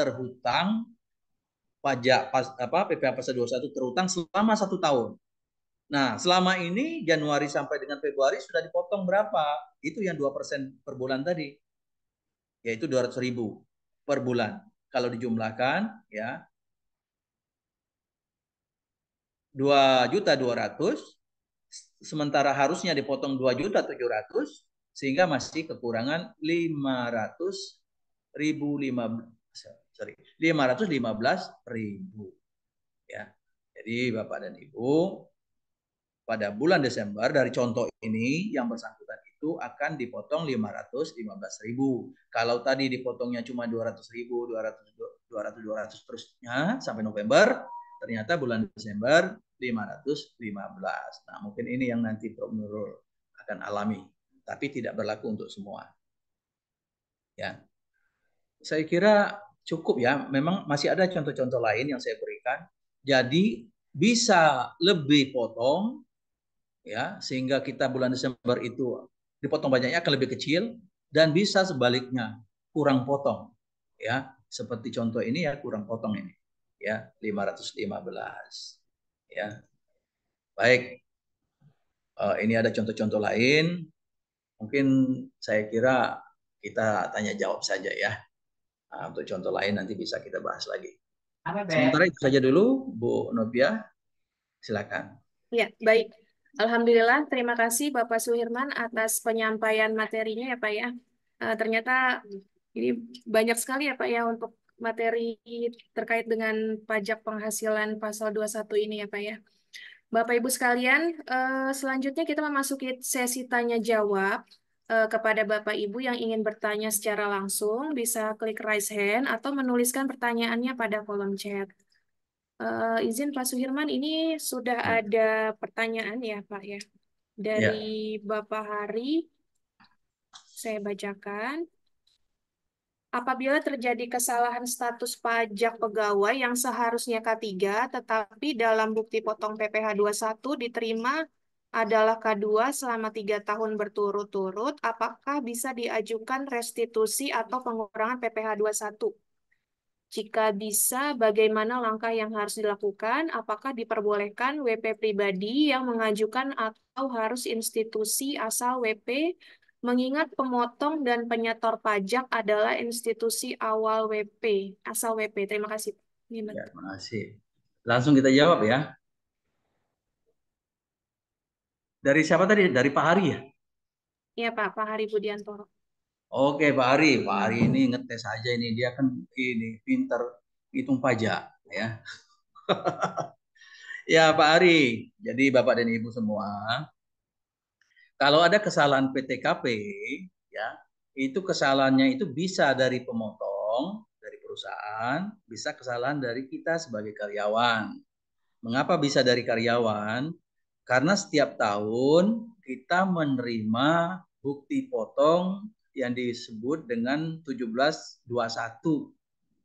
terhutang pajak pas, apa PPh pasal 21 terhutang selama satu tahun. Nah, selama ini Januari sampai dengan Februari sudah dipotong berapa? Itu yang 2% per bulan tadi. Yaitu ratus ribu per bulan. Kalau dijumlahkan, ya, 2 juta 200 sementara harusnya dipotong 2 juta 700 sehingga masih kekurangan 500 ribu 5 sorry 515 ribu ya jadi bapak dan ibu pada bulan Desember dari contoh ini yang bersangkutan itu akan dipotong 515 ribu. Kalau tadi dipotongnya cuma 200 ribu, 200, 200, 200 terusnya sampai November, ternyata bulan Desember 515. Nah mungkin ini yang nanti Prof. Nurul akan alami, tapi tidak berlaku untuk semua. Ya, saya kira cukup ya. Memang masih ada contoh-contoh lain yang saya berikan. Jadi bisa lebih potong ya sehingga kita bulan Desember itu dipotong banyaknya akan lebih kecil dan bisa sebaliknya kurang potong ya seperti contoh ini ya kurang potong ini ya 515 ya baik uh, ini ada contoh-contoh lain mungkin saya kira kita tanya jawab saja ya Nah, untuk contoh lain nanti bisa kita bahas lagi. Sementara itu saja dulu, Bu Nopia, Silakan. Ya, baik. Alhamdulillah, terima kasih Bapak Suhirman atas penyampaian materinya ya Pak ya. Eh, ternyata ini banyak sekali ya Pak ya untuk materi terkait dengan pajak penghasilan pasal 21 ini ya Pak ya. Bapak Ibu sekalian, eh, selanjutnya kita memasuki sesi tanya jawab. Eh, kepada Bapak Ibu yang ingin bertanya secara langsung, bisa klik raise hand atau menuliskan pertanyaannya pada kolom chat. Uh, izin Pak Suhirman, ini sudah ya. ada pertanyaan ya Pak ya? Dari ya. Bapak Hari, saya bacakan. Apabila terjadi kesalahan status pajak pegawai yang seharusnya K3, tetapi dalam bukti potong PPh 21 diterima adalah K2 selama tiga tahun berturut-turut, apakah bisa diajukan restitusi atau pengurangan PPh 21? Jika bisa, bagaimana langkah yang harus dilakukan? Apakah diperbolehkan WP pribadi yang mengajukan atau harus institusi asal WP? Mengingat pemotong dan penyetor pajak adalah institusi awal WP, asal WP. Terima kasih. Ya, terima kasih. Langsung kita jawab ya dari siapa tadi? Dari Pak Hari ya? Iya Pak, Pak Hari Budiantoro. Oke Pak Hari, Pak Hari ini ngetes aja ini dia kan ini pinter hitung pajak ya. (laughs) ya Pak Hari, jadi Bapak dan Ibu semua, kalau ada kesalahan PTKP ya, itu kesalahannya itu bisa dari pemotong, dari perusahaan, bisa kesalahan dari kita sebagai karyawan. Mengapa bisa dari karyawan? Karena setiap tahun kita menerima bukti potong yang disebut dengan 1721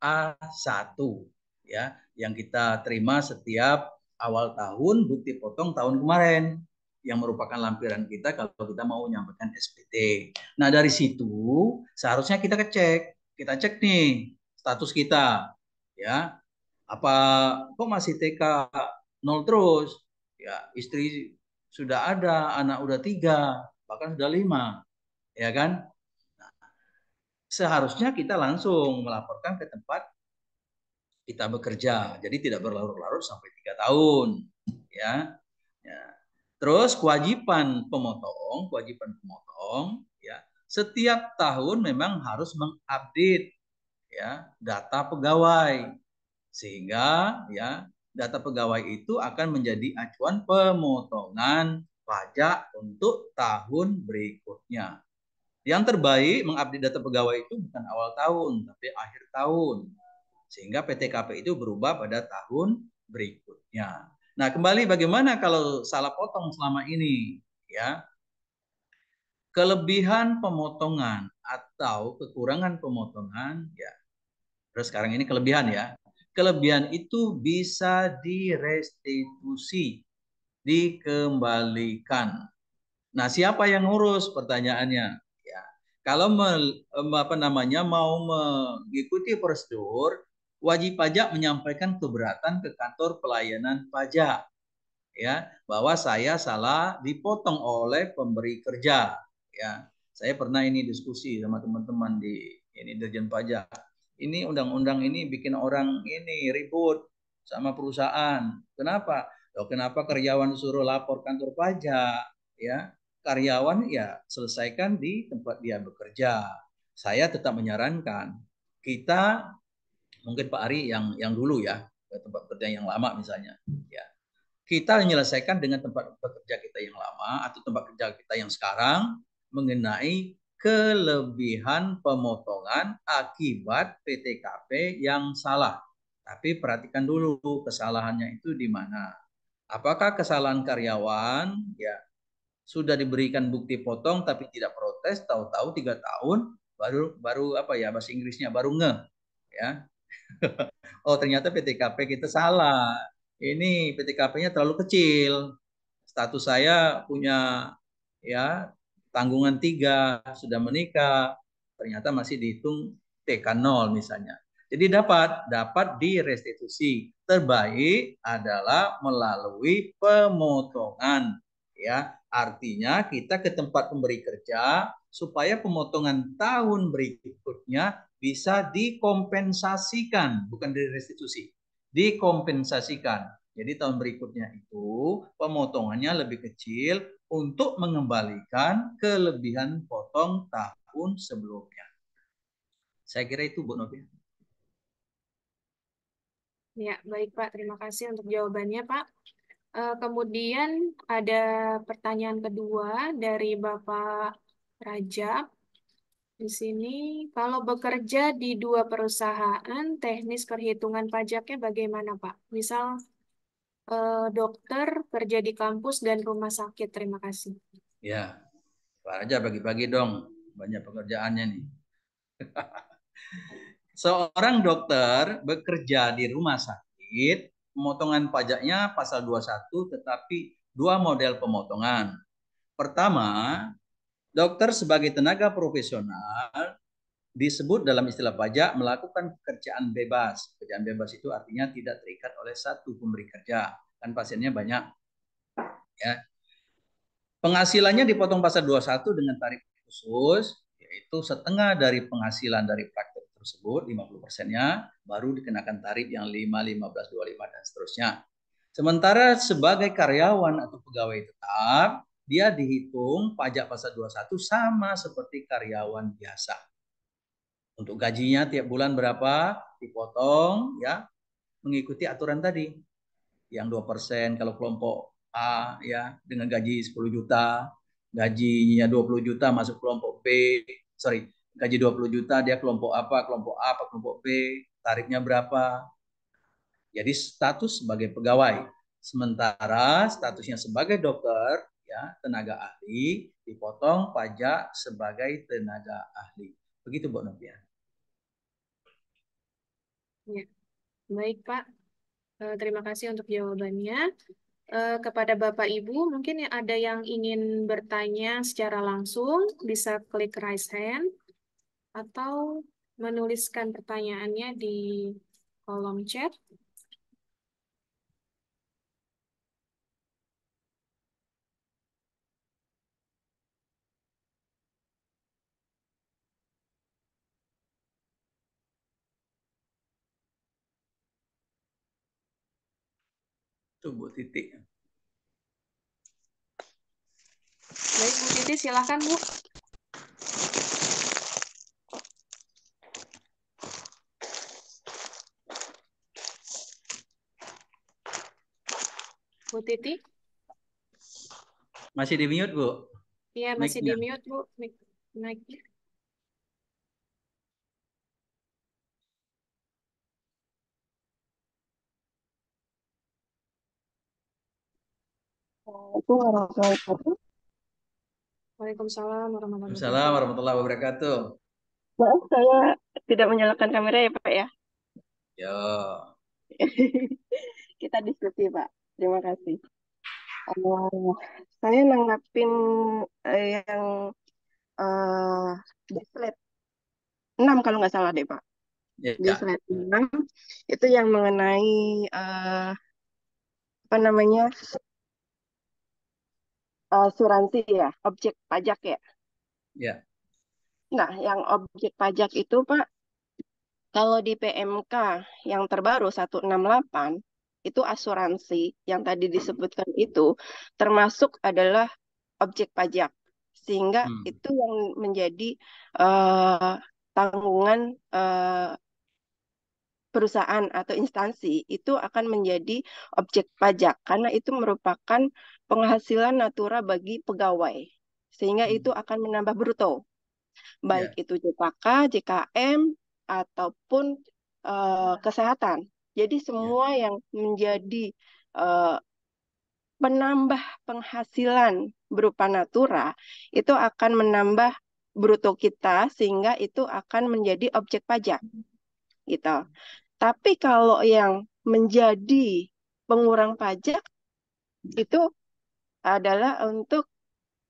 A1 ya yang kita terima setiap awal tahun bukti potong tahun kemarin yang merupakan lampiran kita kalau kita mau menyampaikan SPT. Nah dari situ seharusnya kita cek, kita cek nih status kita ya apa kok masih TK nol terus ya istri sudah ada, anak udah tiga, bahkan sudah lima, ya kan? Nah, seharusnya kita langsung melaporkan ke tempat kita bekerja, jadi tidak berlarut-larut sampai tiga tahun, ya. ya. Terus kewajiban pemotong, kewajiban pemotong, ya setiap tahun memang harus mengupdate ya data pegawai sehingga ya data pegawai itu akan menjadi acuan pemotongan pajak untuk tahun berikutnya. Yang terbaik mengupdate data pegawai itu bukan awal tahun, tapi akhir tahun. Sehingga PTKP itu berubah pada tahun berikutnya. Nah, kembali bagaimana kalau salah potong selama ini, ya? Kelebihan pemotongan atau kekurangan pemotongan, ya. Terus sekarang ini kelebihan ya kelebihan itu bisa direstitusi, dikembalikan. Nah, siapa yang ngurus pertanyaannya? Ya. Kalau me, apa namanya mau mengikuti prosedur, wajib pajak menyampaikan keberatan ke kantor pelayanan pajak ya bahwa saya salah dipotong oleh pemberi kerja ya saya pernah ini diskusi sama teman-teman di ini Dirjen Pajak ini undang-undang ini bikin orang ini ribut sama perusahaan. Kenapa? Loh, kenapa karyawan suruh lapor kantor pajak? Ya, karyawan ya selesaikan di tempat dia bekerja. Saya tetap menyarankan kita mungkin Pak Ari yang yang dulu ya tempat kerja yang lama misalnya ya kita menyelesaikan dengan tempat bekerja kita yang lama atau tempat kerja kita yang sekarang mengenai kelebihan pemotongan akibat PTKP yang salah. Tapi perhatikan dulu kesalahannya itu di mana. Apakah kesalahan karyawan ya sudah diberikan bukti potong tapi tidak protes, tahu-tahu tiga tahun baru baru apa ya bahasa Inggrisnya baru nge ya. (laughs) oh ternyata PTKP kita salah. Ini PTKP-nya terlalu kecil. Status saya punya ya tanggungan tiga sudah menikah ternyata masih dihitung TK0 misalnya. Jadi dapat dapat direstitusi. Terbaik adalah melalui pemotongan ya. Artinya kita ke tempat pemberi kerja supaya pemotongan tahun berikutnya bisa dikompensasikan, bukan direstitusi. Dikompensasikan. Jadi tahun berikutnya itu pemotongannya lebih kecil untuk mengembalikan kelebihan potong tahun sebelumnya. Saya kira itu Bu Novia. Ya, baik Pak. Terima kasih untuk jawabannya Pak. Eh, kemudian ada pertanyaan kedua dari Bapak Raja Di sini, kalau bekerja di dua perusahaan, teknis perhitungan pajaknya bagaimana Pak? Misal uh, dokter, kerja di kampus, dan rumah sakit. Terima kasih. Ya, Pak Raja bagi-bagi dong. Banyak pekerjaannya nih. (laughs) Seorang dokter bekerja di rumah sakit, pemotongan pajaknya pasal 21 tetapi dua model pemotongan. Pertama, dokter sebagai tenaga profesional disebut dalam istilah pajak melakukan pekerjaan bebas. Pekerjaan bebas itu artinya tidak terikat oleh satu pemberi kerja. Kan pasiennya banyak. Ya. Penghasilannya dipotong pasal 21 dengan tarif khusus, yaitu setengah dari penghasilan dari praktek tersebut, 50 persennya, baru dikenakan tarif yang 5, 15, 25, dan seterusnya. Sementara sebagai karyawan atau pegawai tetap, dia dihitung pajak pasal 21 sama seperti karyawan biasa untuk gajinya tiap bulan berapa dipotong ya mengikuti aturan tadi. Yang dua persen kalau kelompok A ya dengan gaji 10 juta, gajinya 20 juta masuk kelompok B, sorry, gaji 20 juta dia kelompok apa, kelompok A apa kelompok B, tarifnya berapa. Jadi status sebagai pegawai. Sementara statusnya sebagai dokter ya tenaga ahli dipotong pajak sebagai tenaga ahli. Begitu Bu Nopia Ya. Baik, Pak. Eh, terima kasih untuk jawabannya. Eh, kepada Bapak Ibu, mungkin ya ada yang ingin bertanya secara langsung, bisa klik raise hand atau menuliskan pertanyaannya di kolom chat. Itu Bu Titi. Baik Bu Titi, silahkan Bu. Bu Titi? Masih di mute, Bu? Iya, masih di mute, Bu. Mic, mic. Assalamualaikum warahmatullahi wabarakatuh. Waalaikumsalam warahmatullahi wabarakatuh. Waalaikumsalam warahmatullahi wabarakatuh. Maaf, saya tidak menyalakan kamera ya, Pak ya. Ya. (laughs) Kita diskusi, Pak. Terima kasih. Uh, saya nanggapin eh, yang uh, di slide 6 kalau nggak salah deh, Pak. Ya, di slide 6 itu yang mengenai uh, apa namanya asuransi eh, ya, objek pajak ya. Ya. Nah, yang objek pajak itu Pak, kalau di PMK yang terbaru 168 itu asuransi yang tadi disebutkan itu termasuk adalah objek pajak sehingga hmm. itu yang menjadi uh, tanggungan uh, perusahaan atau instansi itu akan menjadi objek pajak karena itu merupakan penghasilan natura bagi pegawai. Sehingga hmm. itu akan menambah bruto. Baik yeah. itu JKK, JKM ataupun uh, kesehatan. Jadi ya. semua yeah. yang menjadi uh, penambah penghasilan berupa natura itu akan menambah bruto kita sehingga itu akan menjadi objek pajak gitu. Tapi kalau yang menjadi pengurang pajak itu adalah untuk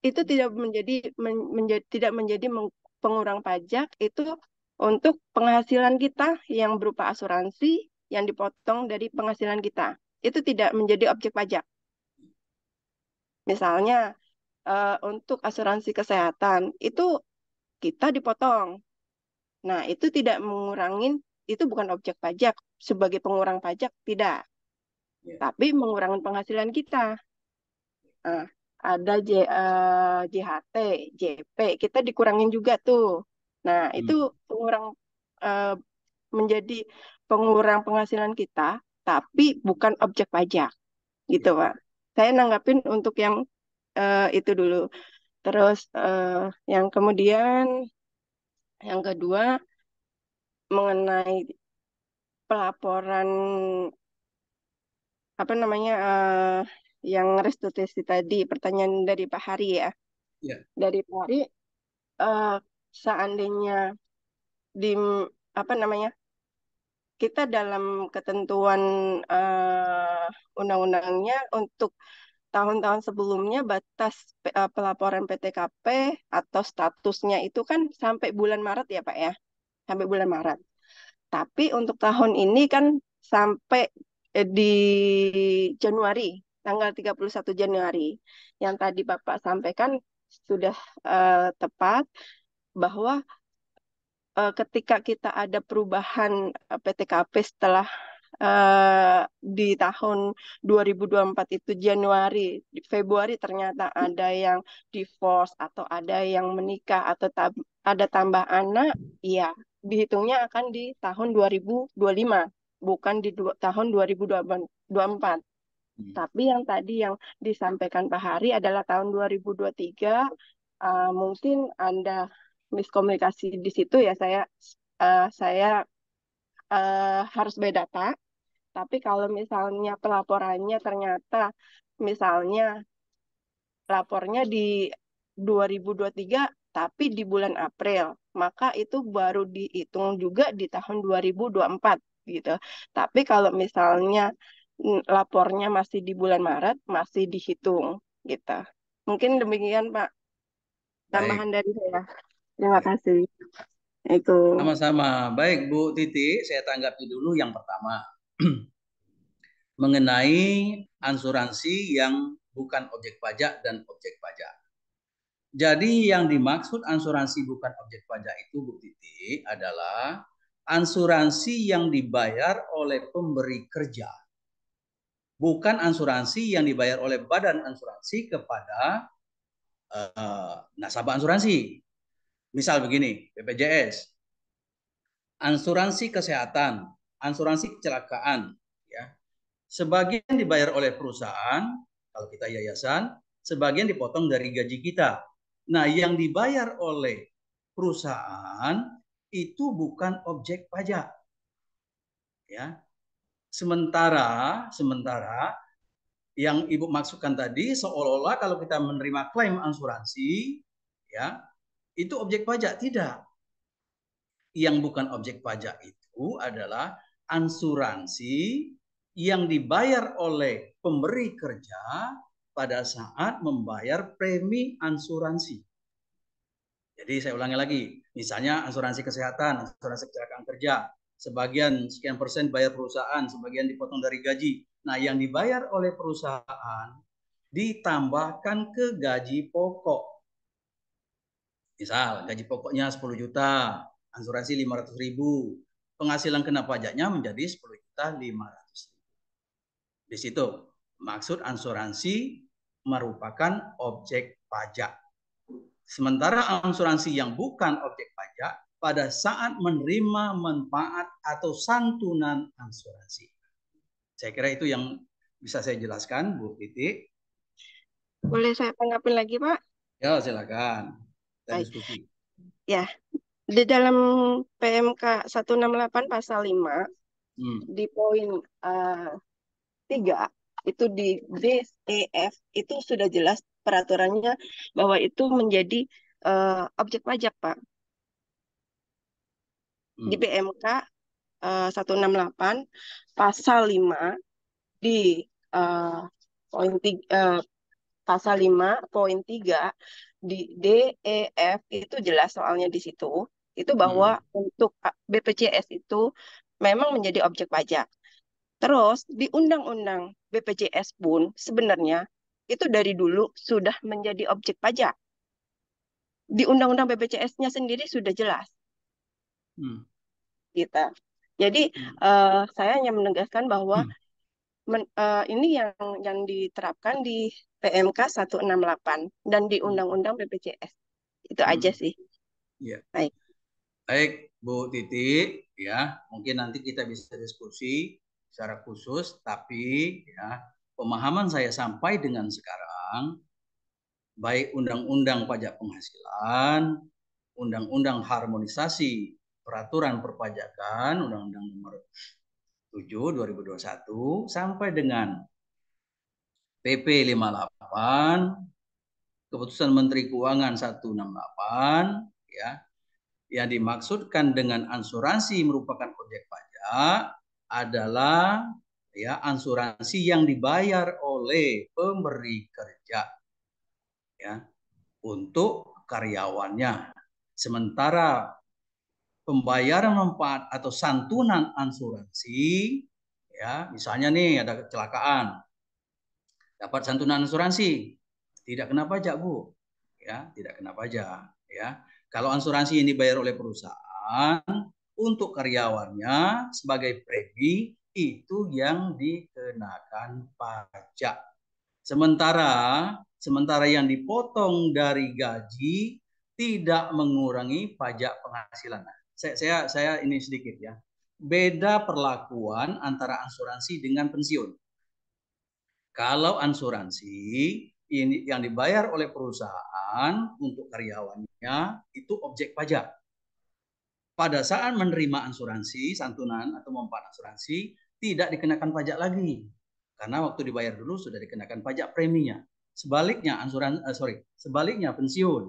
itu tidak menjadi men, menjadi tidak menjadi pengurang pajak itu untuk penghasilan kita yang berupa asuransi yang dipotong dari penghasilan kita. Itu tidak menjadi objek pajak. Misalnya uh, untuk asuransi kesehatan itu kita dipotong. Nah, itu tidak mengurangi itu bukan objek pajak sebagai pengurang pajak tidak. Yeah. Tapi mengurangi penghasilan kita uh, ada J, uh, eh, JHT, JP, kita dikurangin juga tuh. Nah, hmm. itu pengurang uh, eh, menjadi pengurang penghasilan kita, tapi bukan objek pajak, gitu iya. Pak. Saya nanggapin untuk yang uh, itu dulu. Terus uh, yang kemudian yang kedua mengenai pelaporan apa namanya uh, yang restitusi tadi pertanyaan dari Pak Hari ya. ya. Dari Pak Hari uh, seandainya di apa namanya? kita dalam ketentuan uh, undang-undangnya untuk tahun-tahun sebelumnya batas eh, pelaporan PTKP atau statusnya itu kan sampai bulan Maret ya Pak ya. Sampai bulan Maret. Tapi untuk tahun ini kan sampai di Januari tanggal 31 Januari. Yang tadi Bapak sampaikan sudah uh, tepat bahwa uh, ketika kita ada perubahan PTKP eh, setelah uh, di tahun 2024 itu Januari, di Februari ternyata ada yang divorce atau ada yang menikah atau tab ada tambah anak, iya, dihitungnya akan di tahun 2025 bukan di tahun 2024. Hmm. Tapi yang tadi yang disampaikan Pak Hari adalah tahun 2023 uh, eh, mungkin Anda miskomunikasi di situ ya saya uh, saya uh, harus data. Tapi kalau misalnya pelaporannya ternyata misalnya lapornya di 2023 tapi di bulan April, maka itu baru dihitung juga di tahun 2024 gitu. Tapi kalau misalnya lapornya masih di bulan Maret masih dihitung gitu. Mungkin demikian Pak. Tambahan dari saya. Terima kasih. Itu. Sama-sama. Baik Bu Titi, saya tanggapi dulu yang pertama. (clears throat) mengenai asuransi yang bukan objek pajak dan objek pajak. Jadi yang dimaksud asuransi bukan objek pajak itu Bu Titi adalah asuransi yang dibayar oleh pemberi kerja bukan asuransi yang dibayar oleh badan asuransi kepada uh, nasabah asuransi. Misal begini, BPJS, asuransi kesehatan, asuransi kecelakaan, ya. Sebagian dibayar oleh perusahaan, kalau kita yayasan, sebagian dipotong dari gaji kita. Nah, yang dibayar oleh perusahaan itu bukan objek pajak. Ya sementara sementara yang Ibu maksudkan tadi seolah-olah kalau kita menerima klaim asuransi ya itu objek pajak tidak. Yang bukan objek pajak itu adalah asuransi yang dibayar oleh pemberi kerja pada saat membayar premi asuransi. Jadi saya ulangi lagi, misalnya asuransi kesehatan, asuransi kecelakaan kerja, sebagian sekian persen bayar perusahaan, sebagian dipotong dari gaji. Nah, yang dibayar oleh perusahaan ditambahkan ke gaji pokok. Misal, gaji pokoknya 10 juta, asuransi 500 ribu, penghasilan kena pajaknya menjadi 10 juta 500 ribu. Di situ, maksud asuransi merupakan objek pajak. Sementara asuransi yang bukan objek pajak pada saat menerima manfaat atau santunan asuransi. Saya kira itu yang bisa saya jelaskan, Bu Titi. Boleh saya tanggapi lagi, Pak? Ya, silakan. Baik. Ya, di dalam PMK 168 pasal 5 hmm. di poin uh, eh, 3 itu di DEF itu sudah jelas peraturannya bahwa itu menjadi uh, objek pajak, Pak. Hmm. di PMK uh, 168 pasal 5 di uh, poin tiga, uh, pasal 5 poin 3 di DEF itu jelas soalnya di situ itu bahwa hmm. untuk BPJS itu memang menjadi objek pajak. Terus di undang-undang BPJS pun sebenarnya itu dari dulu sudah menjadi objek pajak. Di undang-undang BPJS-nya sendiri sudah jelas hmm. kita. Gitu. Jadi uh, saya hanya menegaskan bahwa hmm. men, uh, ini yang yang diterapkan di PMK 168 dan di hmm. Undang-Undang BPJS. Itu hmm. aja sih. Ya. Baik. Baik, Bu Titi, ya mungkin nanti kita bisa diskusi secara khusus, tapi ya pemahaman saya sampai dengan sekarang, baik undang-undang pajak penghasilan, undang-undang harmonisasi peraturan perpajakan Undang-Undang Nomor 7 2021 sampai dengan PP 58 Keputusan Menteri Keuangan 168 ya yang dimaksudkan dengan ansuransi merupakan objek pajak adalah ya ansuransi yang dibayar oleh pemberi kerja ya untuk karyawannya sementara pembayaran manfaat atau santunan asuransi, ya misalnya nih ada kecelakaan, dapat santunan asuransi, tidak kena pajak bu, ya tidak kena pajak, ya. Kalau asuransi ini dibayar oleh perusahaan untuk karyawannya sebagai premi itu yang dikenakan pajak. Sementara sementara yang dipotong dari gaji tidak mengurangi pajak penghasilan saya, saya saya ini sedikit ya. Beda perlakuan antara asuransi dengan pensiun. Kalau asuransi ini yang dibayar oleh perusahaan untuk karyawannya itu objek pajak. Pada saat menerima asuransi santunan atau memanfaat asuransi tidak dikenakan pajak lagi karena waktu dibayar dulu sudah dikenakan pajak preminya. Sebaliknya ansuran uh, eh, sorry sebaliknya pensiun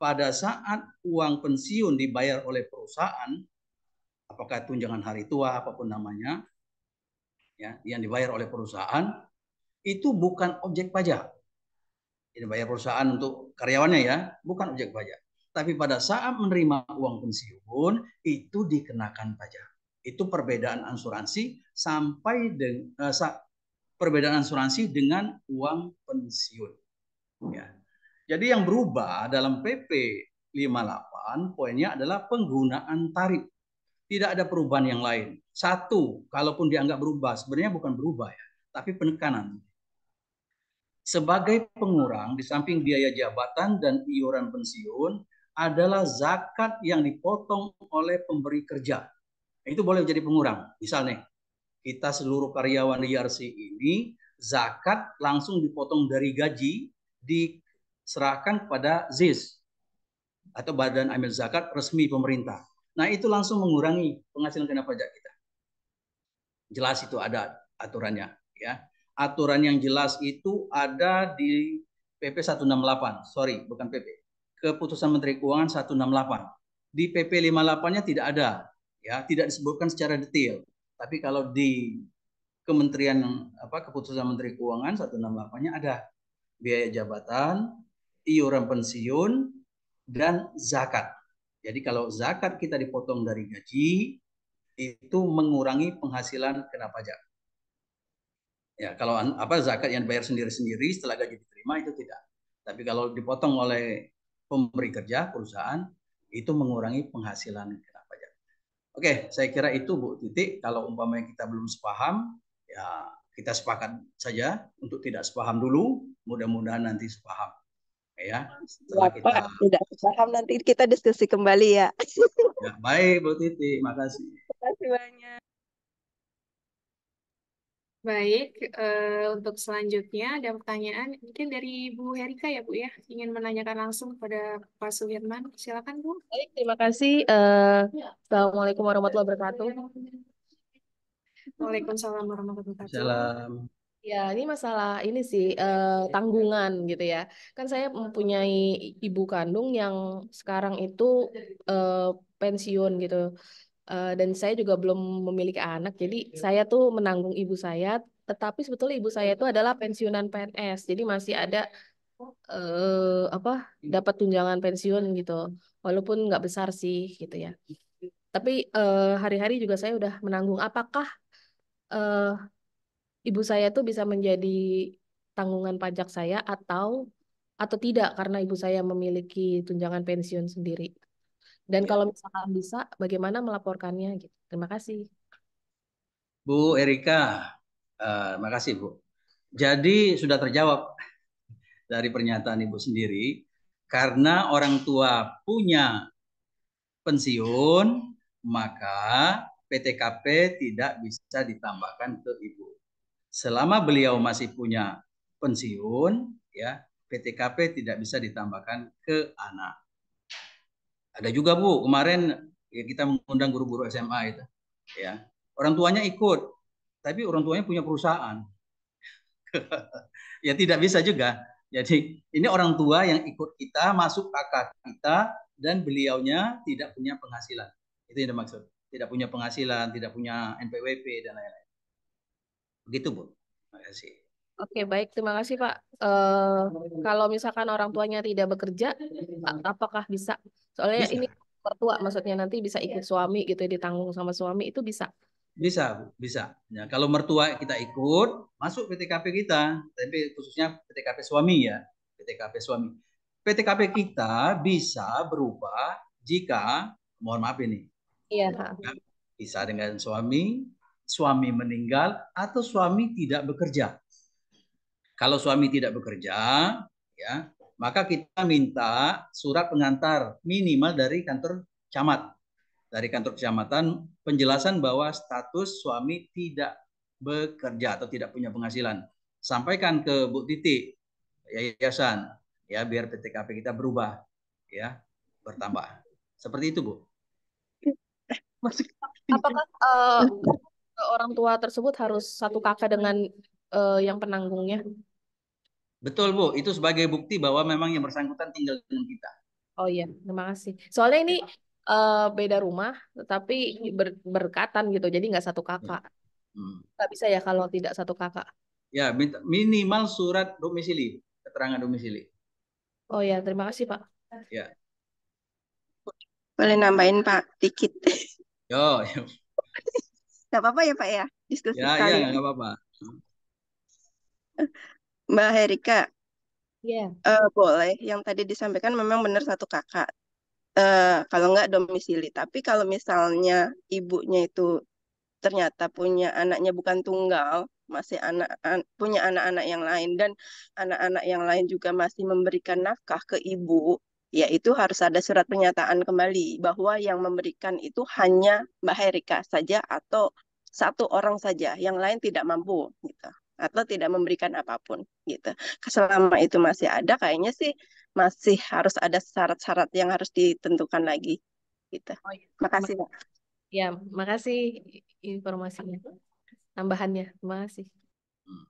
pada saat uang pensiun dibayar oleh perusahaan, apakah tunjangan hari tua apapun namanya, ya, yang dibayar oleh perusahaan itu bukan objek pajak. Ini bayar perusahaan untuk karyawannya ya, bukan objek pajak. Tapi pada saat menerima uang pensiun itu dikenakan pajak. Itu perbedaan asuransi sampai dengan eh, perbedaan asuransi dengan uang pensiun. Ya. Jadi yang berubah dalam PP 58 poinnya adalah penggunaan tarif. Tidak ada perubahan yang lain. Satu, kalaupun dianggap berubah, sebenarnya bukan berubah ya, tapi penekanan. Sebagai pengurang, di samping biaya jabatan dan iuran pensiun, adalah zakat yang dipotong oleh pemberi kerja. Itu boleh menjadi pengurang. Misalnya, kita seluruh karyawan di IRC ini, zakat langsung dipotong dari gaji di serahkan kepada ZIS atau Badan Amil Zakat resmi pemerintah. Nah, itu langsung mengurangi penghasilan kena pajak kita. Jelas itu ada aturannya, ya. Aturan yang jelas itu ada di PP 168. Sorry, bukan PP. Keputusan Menteri Keuangan 168. Di PP 58-nya tidak ada, ya, tidak disebutkan secara detail. Tapi kalau di Kementerian apa keputusan Menteri Keuangan 168-nya ada biaya jabatan, iuran pensiun, dan zakat. Jadi kalau zakat kita dipotong dari gaji, itu mengurangi penghasilan kena pajak. Ya, kalau apa zakat yang bayar sendiri-sendiri setelah gaji diterima itu tidak. Tapi kalau dipotong oleh pemberi kerja perusahaan itu mengurangi penghasilan kena pajak. Oke, saya kira itu Bu Titik. Kalau umpamanya kita belum sepaham, ya kita sepakat saja untuk tidak sepaham dulu. Mudah-mudahan nanti sepaham ya. kita... tidak paham nanti kita diskusi kembali ya. (laughs) ya baik Bu Titi, makasih. Terima kasih banyak. Baik, uh, untuk selanjutnya ada pertanyaan mungkin dari Bu Herika ya Bu ya, ingin menanyakan langsung kepada Pak Suherman. Silakan Bu. Baik, terima kasih. Uh, Assalamualaikum warahmatullahi wabarakatuh. Waalaikumsalam warahmatullahi wabarakatuh. Salam. Ya, ini masalah ini sih eh, iya. tanggungan gitu ya. Kan saya mempunyai ibu kandung yang sekarang itu eh, pensiun gitu. Eh, dan saya juga belum memiliki anak. Jadi iya. saya tuh menanggung ibu saya, tetapi sebetulnya ibu saya itu adalah pensiunan PNS. Jadi masih ada eh, apa? dapat tunjangan pensiun gitu. Walaupun nggak besar sih gitu ya. Tapi eh, hari-hari juga saya udah menanggung apakah eh, ibu saya tuh bisa menjadi tanggungan pajak saya atau atau tidak karena ibu saya memiliki tunjangan pensiun sendiri. Dan ya. kalau misalnya bisa, bagaimana melaporkannya? Gitu. Terima kasih. Bu Erika, uh, kasih Bu. Jadi sudah terjawab dari pernyataan Ibu sendiri, karena orang tua punya pensiun, maka PTKP tidak bisa ditambahkan ke Ibu selama beliau masih punya pensiun, ya PTKP tidak bisa ditambahkan ke anak. Ada juga Bu, kemarin ya, kita mengundang guru-guru SMA itu, ya orang tuanya ikut, tapi orang tuanya punya perusahaan. (laughs) ya tidak bisa juga. Jadi ini orang tua yang ikut kita masuk kakak kita dan beliaunya tidak punya penghasilan. Itu yang dimaksud. Tidak punya penghasilan, tidak punya NPWP dan lain-lain. Begitu, Bu. Terima kasih. Oke, baik. Terima kasih, Pak. E, kalau misalkan orang tuanya tidak bekerja, apakah bisa? Soalnya bisa. ini mertua maksudnya nanti bisa ikut iya. suami gitu ditanggung sama suami itu bisa. Bisa, bisa. Ya, kalau mertua kita ikut, masuk PTKP kita, tapi khususnya PTKP suami ya, PTKP suami. PTKP kita bisa berubah jika mohon maaf ini. Iya, ya, Bisa dengan suami, suami meninggal atau suami tidak bekerja. Kalau suami tidak bekerja, ya, maka kita minta surat pengantar minimal dari kantor camat. Dari kantor kecamatan penjelasan bahwa status suami tidak bekerja atau tidak punya penghasilan. Sampaikan ke Bu Titi yayasan ya biar PTKP kita berubah ya, bertambah. Seperti itu, Bu. Apakah uh, orang tua tersebut harus satu kakak dengan uh, yang penanggungnya. Betul Bu, itu sebagai bukti bahwa memang yang bersangkutan tinggal dengan kita. Oh iya, terima kasih. Soalnya ini uh, beda rumah, tetapi ber berkatan gitu, jadi nggak satu kakak. Hmm. hmm. bisa ya kalau tidak satu kakak. Ya, minimal surat domisili, keterangan domisili. Oh iya, terima kasih Pak. Ya. Boleh nambahin Pak, dikit. Yo, yo. Gak apa-apa ya Pak ya diskusi ya, kali ya, Gak apa-apa. Mbak Herika, yeah. Ya. uh, boleh. Yang tadi disampaikan memang benar satu kakak. Uh, kalau nggak domisili. Tapi kalau misalnya ibunya itu ternyata punya anaknya bukan tunggal, masih anak an, punya anak-anak yang lain dan anak-anak yang lain juga masih memberikan nafkah ke ibu yaitu harus ada surat pernyataan kembali bahwa yang memberikan itu hanya Mbak Herika saja atau satu orang saja, yang lain tidak mampu gitu atau tidak memberikan apapun gitu. Selama itu masih ada kayaknya sih masih harus ada syarat-syarat yang harus ditentukan lagi gitu. Oh, iya. Makasih. Mbak. ya, makasih informasinya. Tambahannya, makasih. Hmm.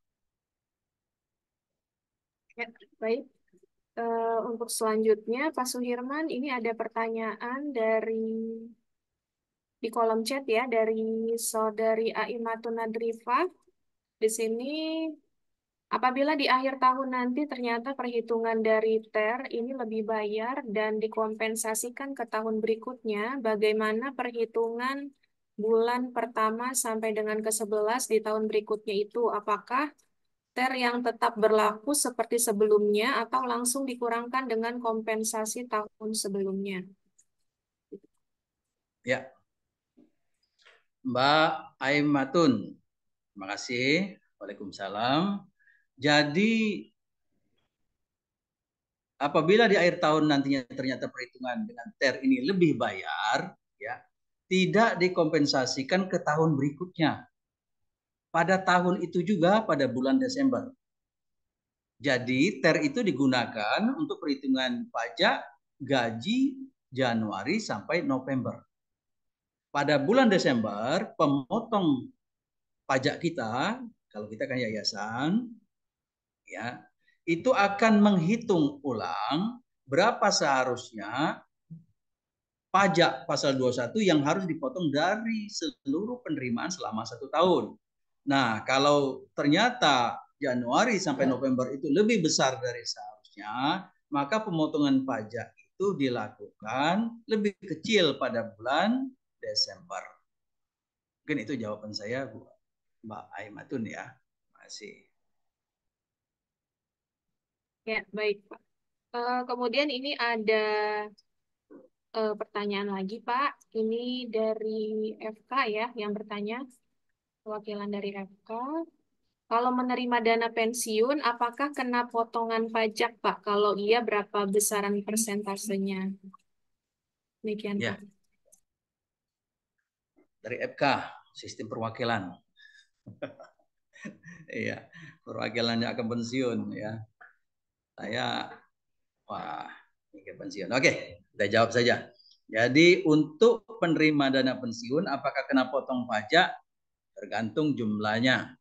Ya, baik uh, untuk selanjutnya Pak Suhirman ini ada pertanyaan dari di kolom chat ya dari saudari Aimatuna Driva. Di sini apabila di akhir tahun nanti ternyata perhitungan dari TER ini lebih bayar dan dikompensasikan ke tahun berikutnya, bagaimana perhitungan bulan pertama sampai dengan ke-11 di tahun berikutnya itu apakah ter yang tetap berlaku seperti sebelumnya atau langsung dikurangkan dengan kompensasi tahun sebelumnya? Ya. Mbak Aimatun. Terima kasih. Waalaikumsalam. Jadi apabila di akhir tahun nantinya ternyata perhitungan dengan TER ini lebih bayar, ya, tidak dikompensasikan ke tahun berikutnya pada tahun itu juga pada bulan Desember. Jadi TER itu digunakan untuk perhitungan pajak gaji Januari sampai November. Pada bulan Desember, pemotong pajak kita, kalau kita kan yayasan, ya itu akan menghitung ulang berapa seharusnya pajak pasal 21 yang harus dipotong dari seluruh penerimaan selama satu tahun. Nah, kalau ternyata Januari sampai ya. November itu lebih besar dari seharusnya, maka pemotongan pajak itu dilakukan lebih kecil pada bulan Desember. Mungkin itu jawaban saya, Bu Mbak Aimatun ya. Masih. Ya, baik, Pak. Uh, kemudian ini ada uh, pertanyaan lagi, Pak. Ini dari FK ya yang bertanya perwakilan dari MK. Kalau menerima dana pensiun, apakah kena potongan pajak, Pak? Kalau iya, berapa besaran persentasenya? Demikian, ya. Dari FK, sistem perwakilan. (laughs) Iya, perwakilannya yang akan pensiun ya. Saya wah, ini kan pensiun. Oke, kita jawab saja. Jadi untuk penerima dana pensiun apakah kena potong pajak? tergantung jumlahnya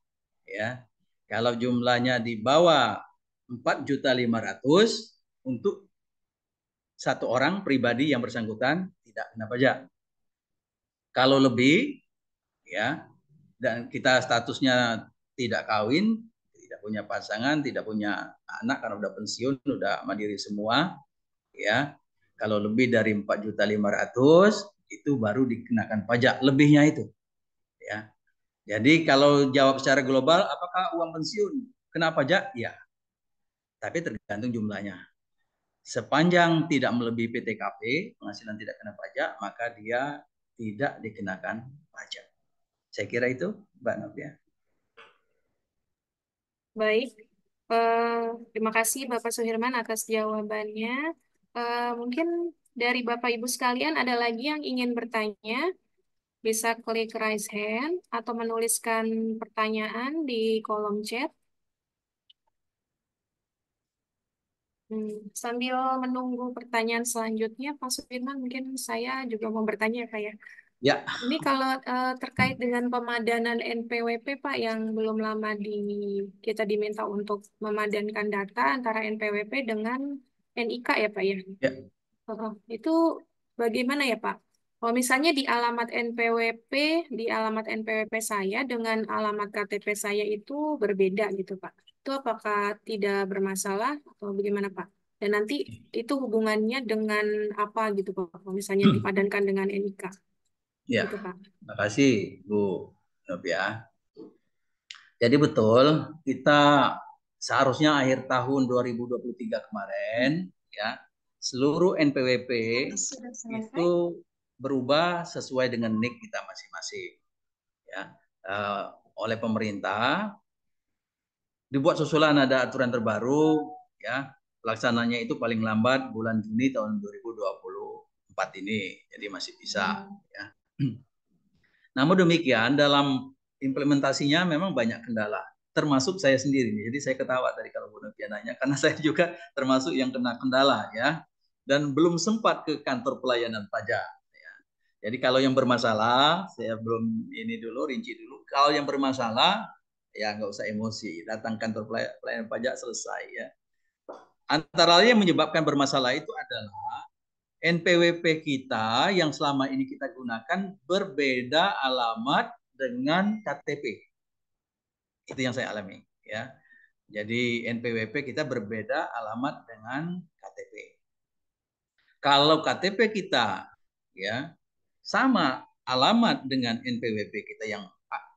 ya. Kalau jumlahnya di bawah empat juta lima ratus untuk satu orang pribadi yang bersangkutan tidak kena pajak. Kalau lebih ya dan kita statusnya tidak kawin, tidak punya pasangan, tidak punya anak karena udah pensiun, udah mandiri semua ya. Kalau lebih dari empat juta lima ratus itu baru dikenakan pajak lebihnya itu. Ya. Jadi kalau jawab secara global, apakah uang pensiun kena pajak? Ya, tapi tergantung jumlahnya. Sepanjang tidak melebihi PTKP, penghasilan tidak kena pajak, maka dia tidak dikenakan pajak. Saya kira itu, Mbak Novia. Baik, Uh, terima kasih Bapak Suherman atas jawabannya. Uh, mungkin dari Bapak Ibu sekalian ada lagi yang ingin bertanya. Bisa klik raise hand atau menuliskan pertanyaan di kolom chat. Hmm, sambil menunggu pertanyaan selanjutnya, Pak Sudirman, mungkin saya juga mau bertanya, Pak ya, ya. Ya. Ini kalau uh, terkait dengan pemadanan NPWP, Pak, yang belum lama di kita diminta untuk memadankan data antara NPWP dengan NIK ya, Pak ya. Ya. Oh, oh, itu bagaimana ya, Pak? Kalau misalnya di alamat NPWP, di alamat NPWP saya dengan alamat KTP saya itu berbeda gitu Pak. Itu apakah tidak bermasalah atau bagaimana Pak? Dan nanti itu hubungannya dengan apa gitu Pak, kalau misalnya hmm. dipadankan dengan NIK. Ya, gitu, Pak. terima kasih Bu Novia. Jadi betul, kita seharusnya akhir tahun 2023 kemarin ya seluruh NPWP itu berubah sesuai dengan nik kita masing-masing. Ya, uh, oleh pemerintah dibuat susulan ada aturan terbaru ya pelaksananya itu paling lambat bulan Juni tahun 2024 ini jadi masih bisa ya (clears throat) namun demikian dalam implementasinya memang banyak kendala termasuk saya sendiri jadi saya ketawa tadi kalau Bu Novia nanya karena (laughs) saya juga termasuk yang kena kendala ya dan belum sempat ke kantor pelayanan pajak jadi kalau yang bermasalah, saya belum ini dulu, rinci dulu. Kalau yang bermasalah, ya nggak usah emosi. Datang kantor pelayanan pajak selesai ya. Antara lain yang menyebabkan bermasalah itu adalah NPWP kita yang selama ini kita gunakan berbeda alamat dengan KTP. Itu yang saya alami ya. Jadi NPWP kita berbeda alamat dengan KTP. Kalau KTP kita ya sama alamat dengan NPWP kita yang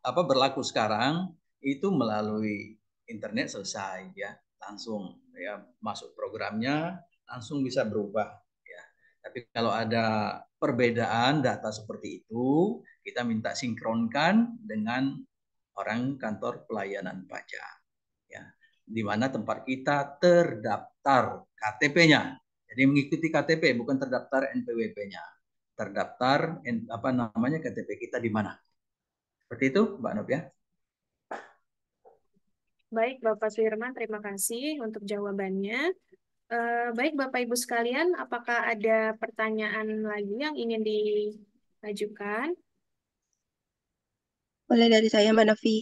apa berlaku sekarang itu melalui internet selesai ya langsung ya masuk programnya langsung bisa berubah ya. Tapi kalau ada perbedaan data seperti itu kita minta sinkronkan dengan orang kantor pelayanan pajak ya di mana tempat kita terdaftar KTP-nya. Jadi mengikuti KTP bukan terdaftar NPWP-nya terdaftar apa namanya KTP kita di mana. Seperti itu, Mbak Nob ya. Baik, Bapak Sudirman, terima kasih untuk jawabannya. Eh, baik, Bapak Ibu sekalian, apakah ada pertanyaan lagi yang ingin diajukan? Boleh dari saya, Mbak Novi.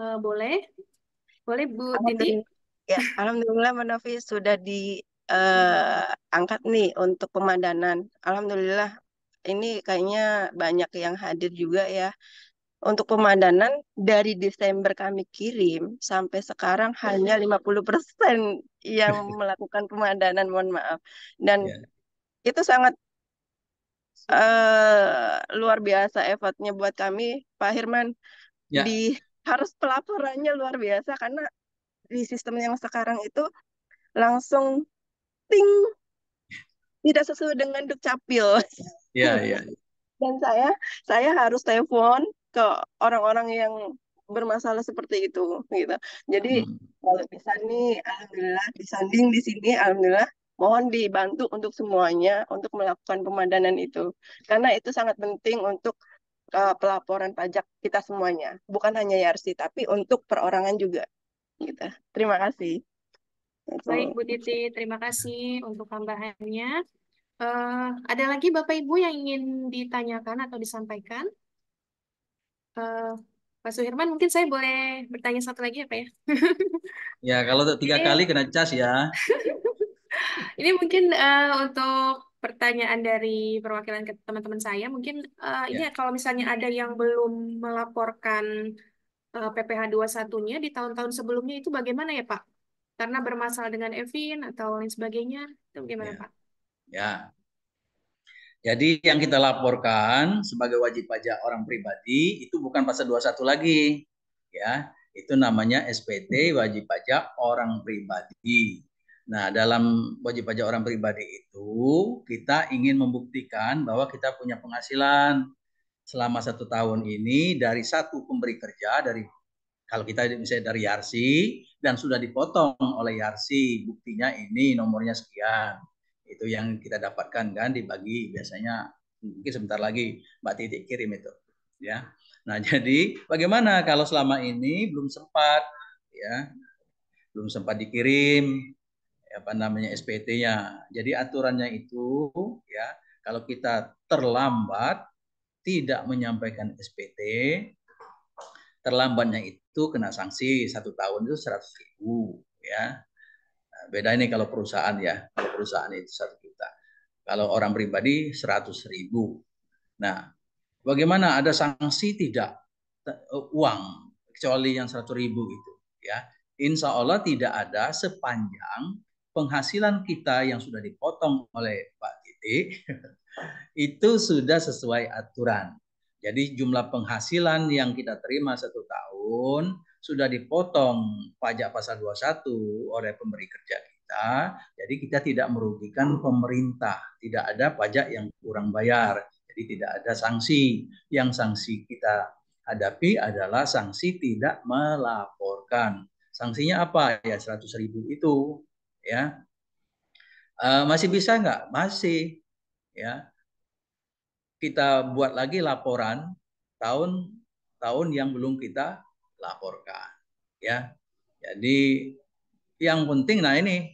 Eh, boleh. Boleh, Bu Titi. Ya, Alhamdulillah, Mbak Novi sudah di uh, angkat nih untuk pemadanan. Alhamdulillah ini kayaknya banyak yang hadir juga ya. Untuk pemadanan dari Desember kami kirim sampai sekarang hanya 50% (laughs) yang melakukan pemadanan, mohon maaf. Dan yeah. itu sangat uh, luar biasa effortnya buat kami, Pak Herman. Yeah. Di harus pelaporannya luar biasa karena di sistem yang sekarang itu langsung ting tidak sesuai dengan dukcapil. Iya iya. Dan saya saya harus telepon ke orang-orang yang bermasalah seperti itu gitu. Jadi hmm. kalau bisa nih alhamdulillah disanding di sini alhamdulillah mohon dibantu untuk semuanya untuk melakukan pemadanan itu karena itu sangat penting untuk uh, pelaporan pajak kita semuanya bukan hanya Yarsi tapi untuk perorangan juga gitu. Terima kasih. Baik Bu Titi, terima kasih untuk tambahannya. Uh, ada lagi Bapak Ibu yang ingin ditanyakan atau disampaikan? Uh, Pak Suhirman, mungkin saya boleh bertanya satu lagi apa ya? Ya? (laughs) ya, kalau tiga kali kena cas ya. (laughs) Ini mungkin uh, untuk pertanyaan dari perwakilan teman-teman saya, mungkin uh, ya. ini kalau misalnya ada yang belum melaporkan uh, PPh 21-nya di tahun-tahun sebelumnya itu bagaimana ya Pak? karena bermasalah dengan Evin atau lain sebagainya itu bagaimana ya. Pak? Ya. Jadi yang kita laporkan sebagai wajib pajak orang pribadi itu bukan pasal 21 lagi. Ya, itu namanya SPT wajib pajak orang pribadi. Nah, dalam wajib pajak orang pribadi itu kita ingin membuktikan bahwa kita punya penghasilan selama satu tahun ini dari satu pemberi kerja dari kalau kita misalnya dari Yarsi dan sudah dipotong oleh Yarsi, buktinya ini nomornya sekian. Itu yang kita dapatkan kan dibagi biasanya mungkin sebentar lagi Mbak Titik kirim itu. Ya. Nah, (laughs) jadi bagaimana kalau selama ini belum sempat ya belum sempat dikirim apa namanya SPT-nya. Jadi aturannya itu ya kalau kita terlambat tidak menyampaikan SPT terlambatnya itu kena sanksi satu tahun itu seratus ribu ya nah, beda ini kalau perusahaan ya kalau perusahaan itu satu juta kalau orang pribadi seratus ribu nah bagaimana ada sanksi tidak uang kecuali yang seratus ribu itu ya insya Allah tidak ada sepanjang penghasilan kita yang sudah dipotong oleh Pak Titik (laughs) itu sudah sesuai aturan jadi jumlah penghasilan yang kita terima satu tahun sudah dipotong pajak pasal 21 oleh pemberi kerja kita. Jadi kita tidak merugikan pemerintah. Tidak ada pajak yang kurang bayar. Jadi tidak ada sanksi. Yang sanksi kita hadapi adalah sanksi tidak melaporkan. Sanksinya apa? Ya 100 ribu itu. Ya, Uh, masih bisa nggak? Masih, ya kita buat lagi laporan tahun-tahun yang belum kita laporkan. Ya, jadi yang penting nah ini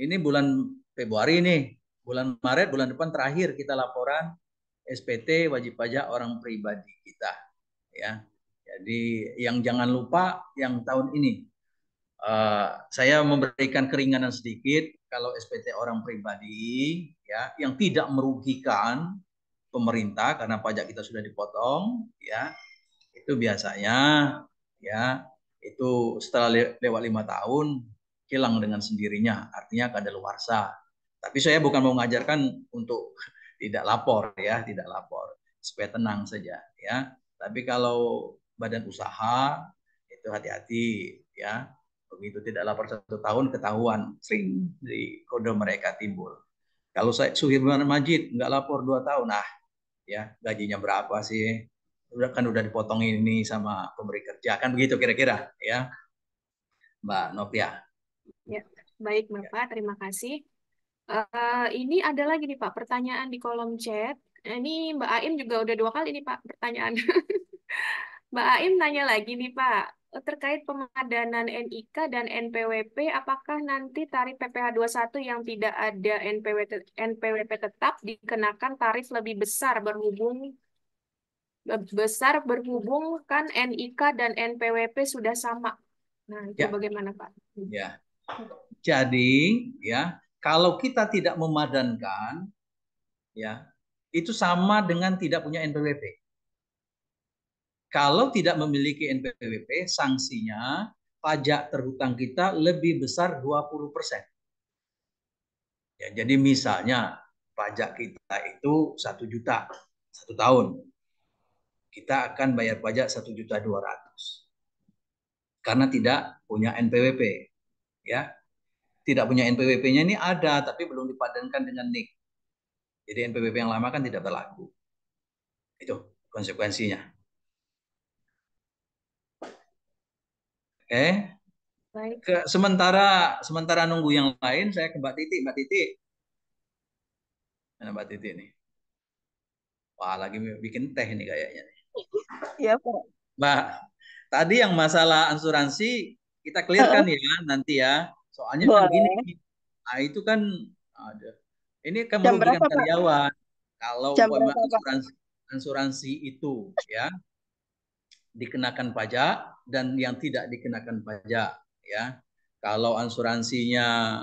ini bulan Februari ini, bulan Maret, bulan depan terakhir kita laporan SPT wajib pajak orang pribadi kita. Ya, jadi yang jangan lupa yang tahun ini uh, saya memberikan keringanan sedikit kalau SPT orang pribadi ya yang tidak merugikan pemerintah karena pajak kita sudah dipotong ya itu biasanya ya itu setelah le lewat lima tahun hilang dengan sendirinya artinya luar sah tapi saya bukan mau mengajarkan untuk (laughs) tidak lapor ya tidak lapor supaya tenang saja ya tapi kalau badan usaha itu hati-hati ya begitu tidak lapor satu tahun ketahuan sering di kode mereka timbul kalau saya Suhirman Majid nggak lapor dua tahun nah ya gajinya berapa sih udah kan udah dipotong ini sama pemberi kerja kan begitu kira-kira ya Mbak Novia ya baik Bapak ya. terima kasih uh, ini ada lagi nih Pak pertanyaan di kolom chat ini Mbak Aim juga udah dua kali nih Pak pertanyaan (laughs) Mbak Aim nanya lagi nih Pak terkait pemadanan NIK dan NPWP, apakah nanti tarif PPh 21 yang tidak ada NPWP, NPWP tetap dikenakan tarif lebih besar berhubung besar berhubung kan NIK dan NPWP sudah sama. Nah, itu ya. bagaimana Pak? Ya. Jadi, ya, kalau kita tidak memadankan, ya, itu sama dengan tidak punya NPWP. Kalau tidak memiliki NPWP, sanksinya pajak terhutang kita lebih besar 20 persen. Ya, jadi misalnya pajak kita itu satu juta satu tahun, kita akan bayar pajak satu juta dua ratus karena tidak punya NPWP, ya tidak punya NPWP-nya ini ada tapi belum dipadankan dengan NIK. Jadi NPWP yang lama kan tidak berlaku. Itu konsekuensinya. Okay. Eh? Baik. sementara sementara nunggu yang lain, saya ke Mbak Titi. Mbak Titi. Mana Mbak Titi nih? Wah, lagi bikin teh nih kayaknya. Iya, Pak. Mbak, tadi yang masalah asuransi kita clearkan kan ya nanti ya. Soalnya kan Boleh. begini. nah itu kan ada. Ini kan merugikan karyawan. Kalau asuransi, asuransi itu ya dikenakan pajak dan yang tidak dikenakan pajak ya kalau asuransinya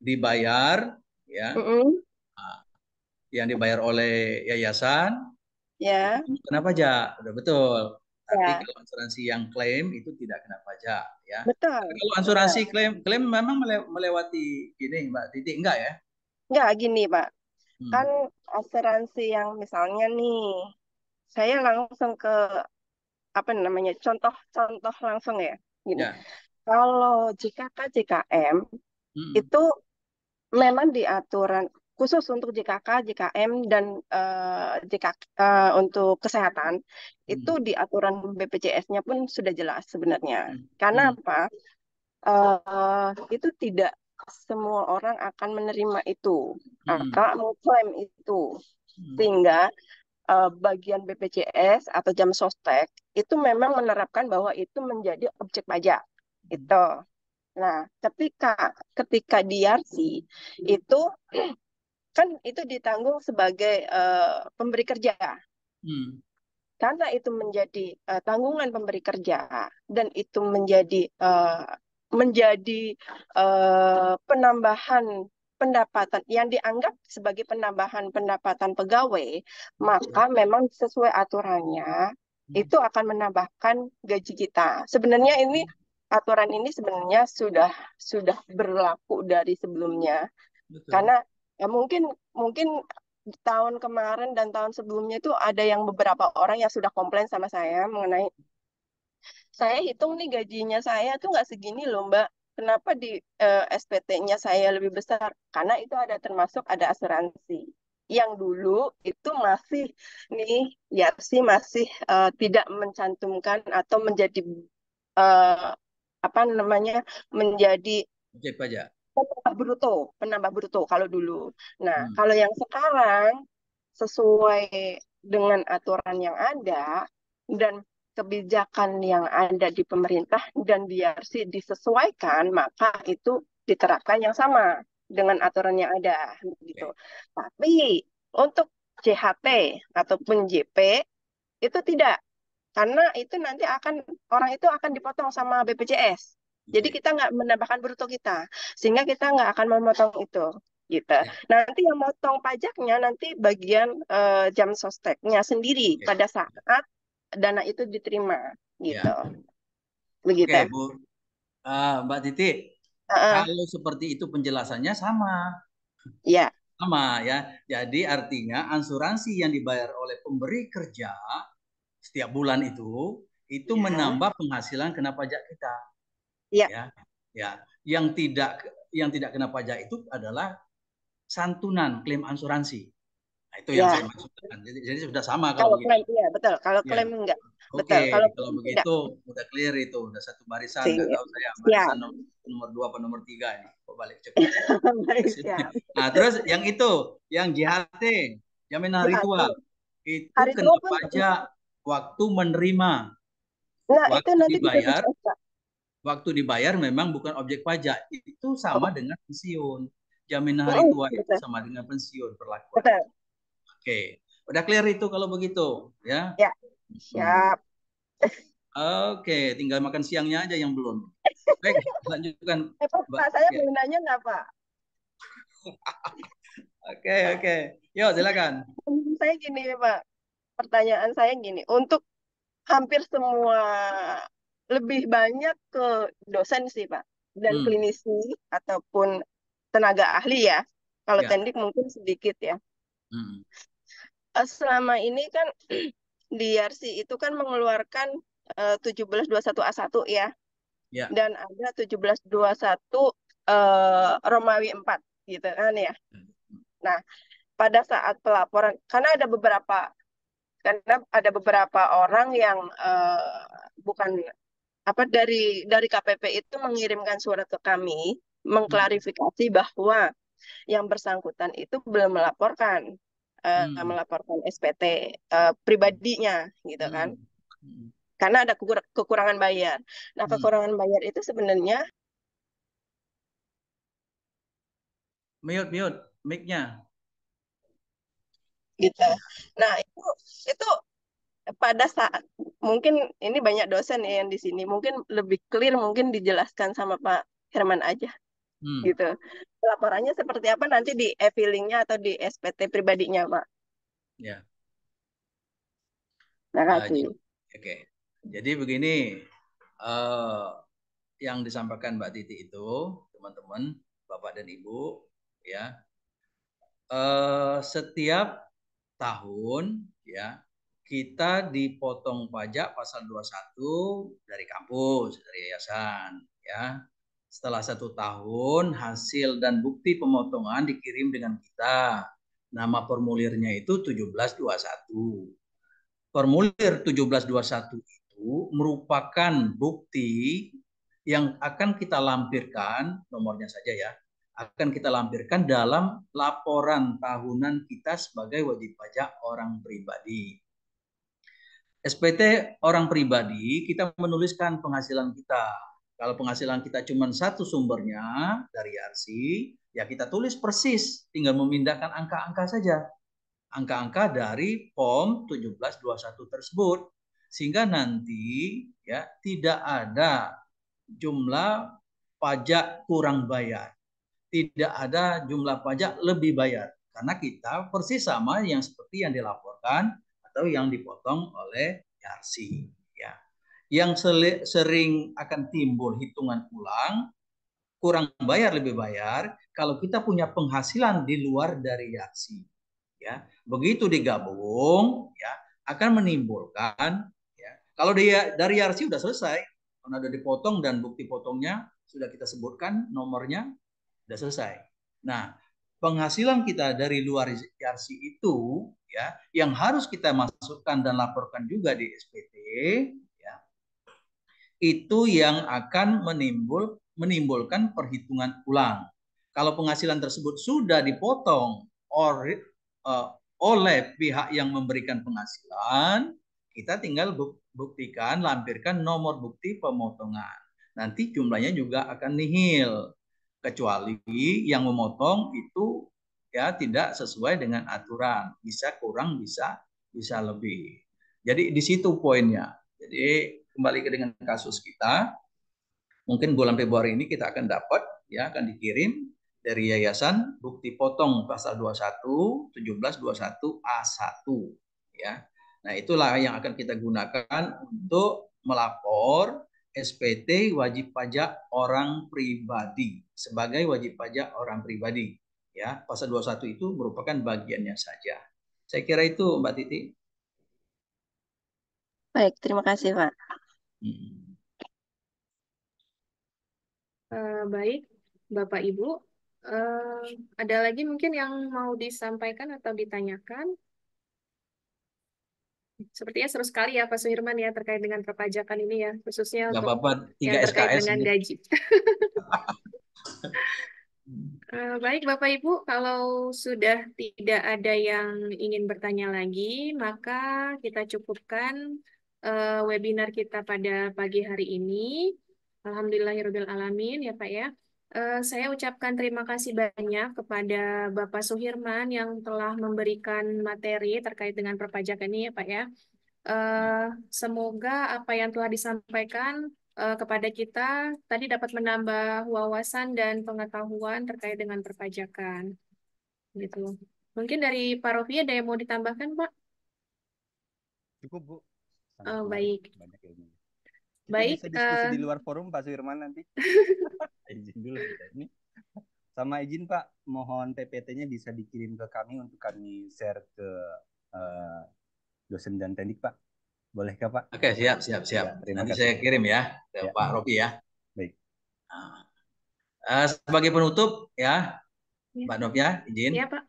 dibayar ya mm yang dibayar oleh yayasan ya yeah. kena pajak udah betul tapi yeah. kalau asuransi yang klaim itu tidak kena pajak ya betul kalau asuransi betul. klaim klaim memang melewati gini mbak titik enggak ya enggak gini pak hmm. kan asuransi yang misalnya nih saya langsung ke apa namanya contoh-contoh langsung ya gini yeah. kalau JKK JKM hmm. itu memang di aturan khusus untuk JKK JKM dan uh, eh, JKK uh, eh, untuk kesehatan hmm. itu di aturan BPJS-nya pun sudah jelas sebenarnya hmm. karena hmm. apa uh, itu tidak semua orang akan menerima itu hmm. akan mengklaim itu hmm. sehingga Eh, bagian BPJS atau jam sostek itu memang menerapkan bahwa itu menjadi objek pajak itu. Nah, ketika ketika DRC itu (clears throat) kan itu ditanggung sebagai uh, pemberi kerja. Hmm. Karena itu menjadi uh, tanggungan pemberi kerja dan itu menjadi uh, menjadi uh, penambahan pendapatan yang dianggap sebagai penambahan pendapatan pegawai, maka memang sesuai aturannya hmm. itu akan menambahkan gaji kita. Sebenarnya ini aturan ini sebenarnya sudah sudah berlaku dari sebelumnya. Betul. Karena ya mungkin mungkin tahun kemarin dan tahun sebelumnya itu ada yang beberapa orang yang sudah komplain sama saya mengenai saya hitung nih gajinya saya tuh nggak segini loh mbak Kenapa di uh, eh, SPT-nya saya lebih besar? Karena itu ada termasuk ada asuransi. Yang dulu itu masih nih ya sih masih uh, tidak mencantumkan atau menjadi uh, apa namanya menjadi objek pajak penambah bruto, penambah bruto kalau dulu. Nah, hmm. kalau yang sekarang sesuai dengan aturan yang ada dan kebijakan yang ada di pemerintah dan biar sih disesuaikan, maka itu diterapkan yang sama dengan aturan yang ada gitu. Tapi untuk CHT ataupun JP itu tidak karena itu nanti akan orang itu akan dipotong sama BPJS. Jadi kita nggak menambahkan bruto kita, sehingga kita nggak akan memotong itu, gitu. Ya. Nanti yang motong pajaknya nanti bagian uh, jam sosteknya sendiri ya. pada saat dana itu diterima ya. gitu. Ya. Begitu. Oke, Bu. Uh, Mbak Titi, uh-uh. kalau seperti itu penjelasannya sama. Ya. Sama ya. Jadi artinya asuransi yang dibayar oleh pemberi kerja setiap bulan itu itu ya. menambah penghasilan kena pajak kita. Ya. ya. Ya, yang tidak yang tidak kena pajak itu adalah santunan klaim asuransi. Nah, itu yang ya. saya maksudkan. Jadi, jadi sudah sama kalau, kalau begitu. klaim iya betul. Kalau ya. klaim enggak. Oke, betul. Kalau, kalau begitu enggak. udah clear itu, udah satu barisan si, enggak tahu saya ya. barisan ya. nomor, dua atau nomor tiga ini Kok balik cepat. (laughs) Ya. (laughs) nah, terus yang itu, yang JHT, jaminan hari tua. Itu hari kena tua pajak kan waktu menerima. Nah, waktu itu nanti dibayar. Waktu dibayar memang bukan objek pajak. Itu sama oh. dengan pensiun. Jaminan hari oh, tua itu sama dengan pensiun perlakuan. Betul Oke, udah clear itu kalau begitu, ya? Ya, siap. Oke, tinggal makan siangnya aja yang belum. Baik, (laughs) lanjutkan. Eh, Pak, Mbak, saya belum nanya nggak, Pak? (laughs) Oke, oke. Yuk, silakan. (laughs) Saya gini, Pak. Pertanyaan saya gini, untuk hampir semua lebih banyak ke dosen sih, Pak. Dan hmm. klinisi ataupun tenaga ahli ya. Kalau ya. teknik mungkin sedikit ya. Hmm. Eh, selama ini kan (clears throat) di e RC itu kan mengeluarkan eh, uh, 1721A1 ya. Yeah. Dan ada 1721 uh, eh, Romawi 4 gitu kan ya. Hmm. Nah, pada saat pelaporan karena ada beberapa karena ada beberapa orang yang uh, bukan apa dari dari KPP itu mengirimkan surat ke kami hmm. mengklarifikasi bahwa yang bersangkutan itu belum melaporkan uh, melaporkan SPT uh, eh, pribadinya gitu hmm. kan. Hmm. kan Karena ada kekur kekurangan bayar. Nah, hmm. kekurangan bayar itu sebenarnya mute mute micnya Gitu. Nah, itu itu pada saat mungkin ini banyak dosen ya yang di sini mungkin lebih clear mungkin dijelaskan sama Pak Herman aja hmm. gitu laporannya seperti apa nanti di e filingnya atau di SPT pribadinya pak ya terima ah, kasih gitu. oke okay. jadi begini uh, yang disampaikan Mbak Titi itu teman-teman Bapak dan Ibu ya uh, setiap tahun ya kita dipotong pajak pasal 21 dari kampus, dari yayasan, ya. Setelah satu tahun, hasil dan bukti pemotongan dikirim dengan kita. Nama formulirnya itu 1721. Formulir 1721 itu merupakan bukti yang akan kita lampirkan, nomornya saja ya, akan kita lampirkan dalam laporan tahunan kita sebagai wajib pajak orang pribadi. SPT orang pribadi kita menuliskan penghasilan kita kalau penghasilan kita cuma satu sumbernya dari arsi, ya kita tulis persis, tinggal memindahkan angka-angka saja. Angka-angka dari POM 1721 tersebut. Sehingga nanti ya tidak ada jumlah pajak kurang bayar. Tidak ada jumlah pajak lebih bayar. Karena kita persis sama yang seperti yang dilaporkan atau yang dipotong oleh Yarsi yang sering akan timbul hitungan ulang kurang bayar lebih bayar kalau kita punya penghasilan di luar dari yaksi ya begitu digabung ya akan menimbulkan ya kalau dia dari yaksi sudah selesai karena sudah dipotong dan bukti potongnya sudah kita sebutkan nomornya sudah selesai nah penghasilan kita dari luar yaksi itu ya yang harus kita masukkan dan laporkan juga di SPT itu yang akan menimbul menimbulkan perhitungan ulang. Kalau penghasilan tersebut sudah dipotong or, uh, eh, oleh pihak yang memberikan penghasilan, kita tinggal buktikan, lampirkan nomor bukti pemotongan. Nanti jumlahnya juga akan nihil, kecuali yang memotong itu ya tidak sesuai dengan aturan, bisa kurang, bisa bisa lebih. Jadi di situ poinnya. Jadi kembali ke dengan kasus kita, mungkin bulan Februari ini kita akan dapat ya akan dikirim dari yayasan bukti potong pasal 21 17 21 A1 ya. Nah, itulah yang akan kita gunakan untuk melapor SPT wajib pajak orang pribadi sebagai wajib pajak orang pribadi ya. Pasal 21 itu merupakan bagiannya saja. Saya kira itu Mbak Titi. Baik, terima kasih Pak. Uh, baik, Bapak Ibu, uh, ada lagi mungkin yang mau disampaikan atau ditanyakan? Sepertinya seru sekali ya Pak Suhirman ya terkait dengan perpajakan ini ya, khususnya untuk apa -apa, yang terkait SKS dengan ini. gaji. uh, (laughs) baik Bapak Ibu, kalau sudah tidak ada yang ingin bertanya lagi, maka kita cukupkan uh, webinar kita pada pagi hari ini. Alhamdulillahirabbil ya alamin ya Pak ya. Uh, saya ucapkan terima kasih banyak kepada Bapak Suhirman yang telah memberikan materi terkait dengan perpajakan ini ya Pak ya. Uh, semoga apa yang telah disampaikan uh, kepada kita tadi dapat menambah wawasan dan pengetahuan terkait dengan perpajakan. Gitu. Mungkin dari Pak Rofi ada yang mau ditambahkan, Pak? Cukup, Bu oh, baik. Banyak ilmunya. Kita baik. Bisa diskusi uh... di eh. luar forum Pak Suirman nanti. (laughs) izin dulu kita ini. Sama izin Pak, mohon PPT-nya bisa dikirim ke kami untuk kami share ke uh, dosen dan teknik Pak. Bolehkah Pak? Oke, siap, siap, siap. Ya, nanti kasih. saya kirim ya ke ya. Pak Robi ya. Baik. Uh, sebagai penutup ya, ya. Mbak Novia, izin. Iya Pak.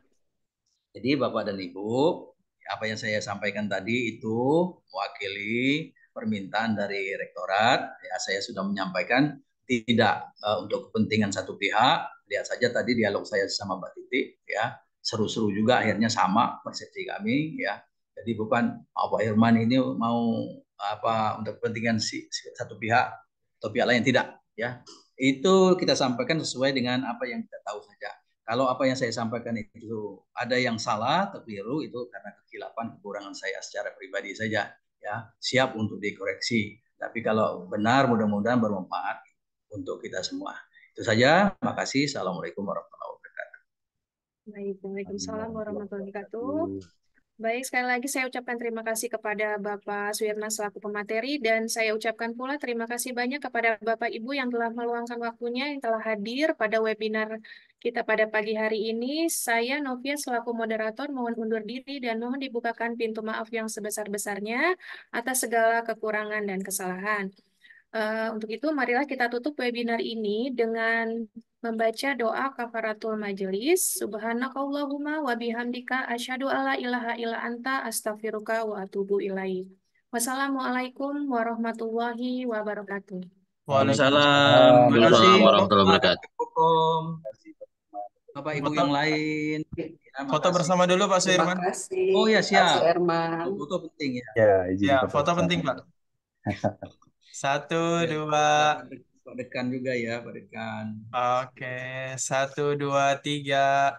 Jadi Bapak dan Ibu, apa yang saya sampaikan tadi itu mewakili permintaan dari rektorat. Ya, saya sudah menyampaikan tidak uh, untuk kepentingan satu pihak. Lihat saja tadi dialog saya sama Mbak Titi ya seru-seru juga akhirnya sama persepsi kami ya. Jadi bukan oh, Pak Irman ini mau apa untuk kepentingan si, si, satu pihak atau pihak lain tidak ya. Itu kita sampaikan sesuai dengan apa yang kita tahu saja. Kalau apa yang saya sampaikan itu ada yang salah, keliru itu karena kekilapan kekurangan saya secara pribadi saja ya. Siap untuk dikoreksi. Tapi kalau benar mudah-mudahan bermanfaat untuk kita semua. Itu saja. Makasih. Assalamualaikum warahmatullahi wabarakatuh. Waalaikumsalam warahmatullahi wabarakatuh. Baik, sekali lagi saya ucapkan terima kasih kepada Bapak Suyatna selaku pemateri dan saya ucapkan pula terima kasih banyak kepada Bapak Ibu yang telah meluangkan waktunya, yang telah hadir pada webinar kita pada pagi hari ini. Saya Novia selaku moderator mohon undur diri dan mohon dibukakan pintu maaf yang sebesar-besarnya atas segala kekurangan dan kesalahan. Eh, untuk itu, marilah kita tutup webinar ini dengan membaca doa kafaratul majelis. Subhanakallahumma wa bihamdika asyhadu alla ilaha illa anta astaghfiruka wa atubu ilaik. Wassalamualaikum warahmatullahi wabarakatuh. Waalaikumsalam. warahmatullahi wabarakatuh. Bapak Ibu yang lain. Ya, foto bersama dulu Pak Suirman. Oh ya siap. Foto penting ya. Ya, ya foto penting Pak. (laughs) Satu, ya, dua. Pak Dekan juga ya, Pak Dekan. Oke, satu, dua, tiga.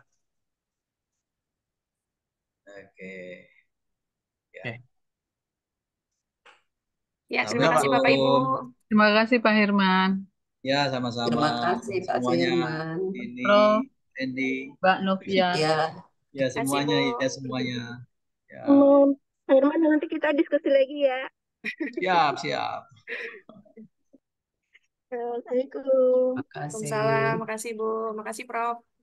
Oke. Ya. Oke. Ya, terima kasih Bapak Ibu. Terima kasih Pak Herman. Ya, sama-sama. Terima kasih Pak semuanya. Herman. Ini, Andy. Mbak Novia. Iya. Ya, ya semuanya, kasih, semuanya, ya semuanya. Ya. Herman, nanti kita diskusi lagi ya. Siap, siap. Assalamualaikum. Makasih. Waalaikumsalam. Makasih Bu. Makasih Prof.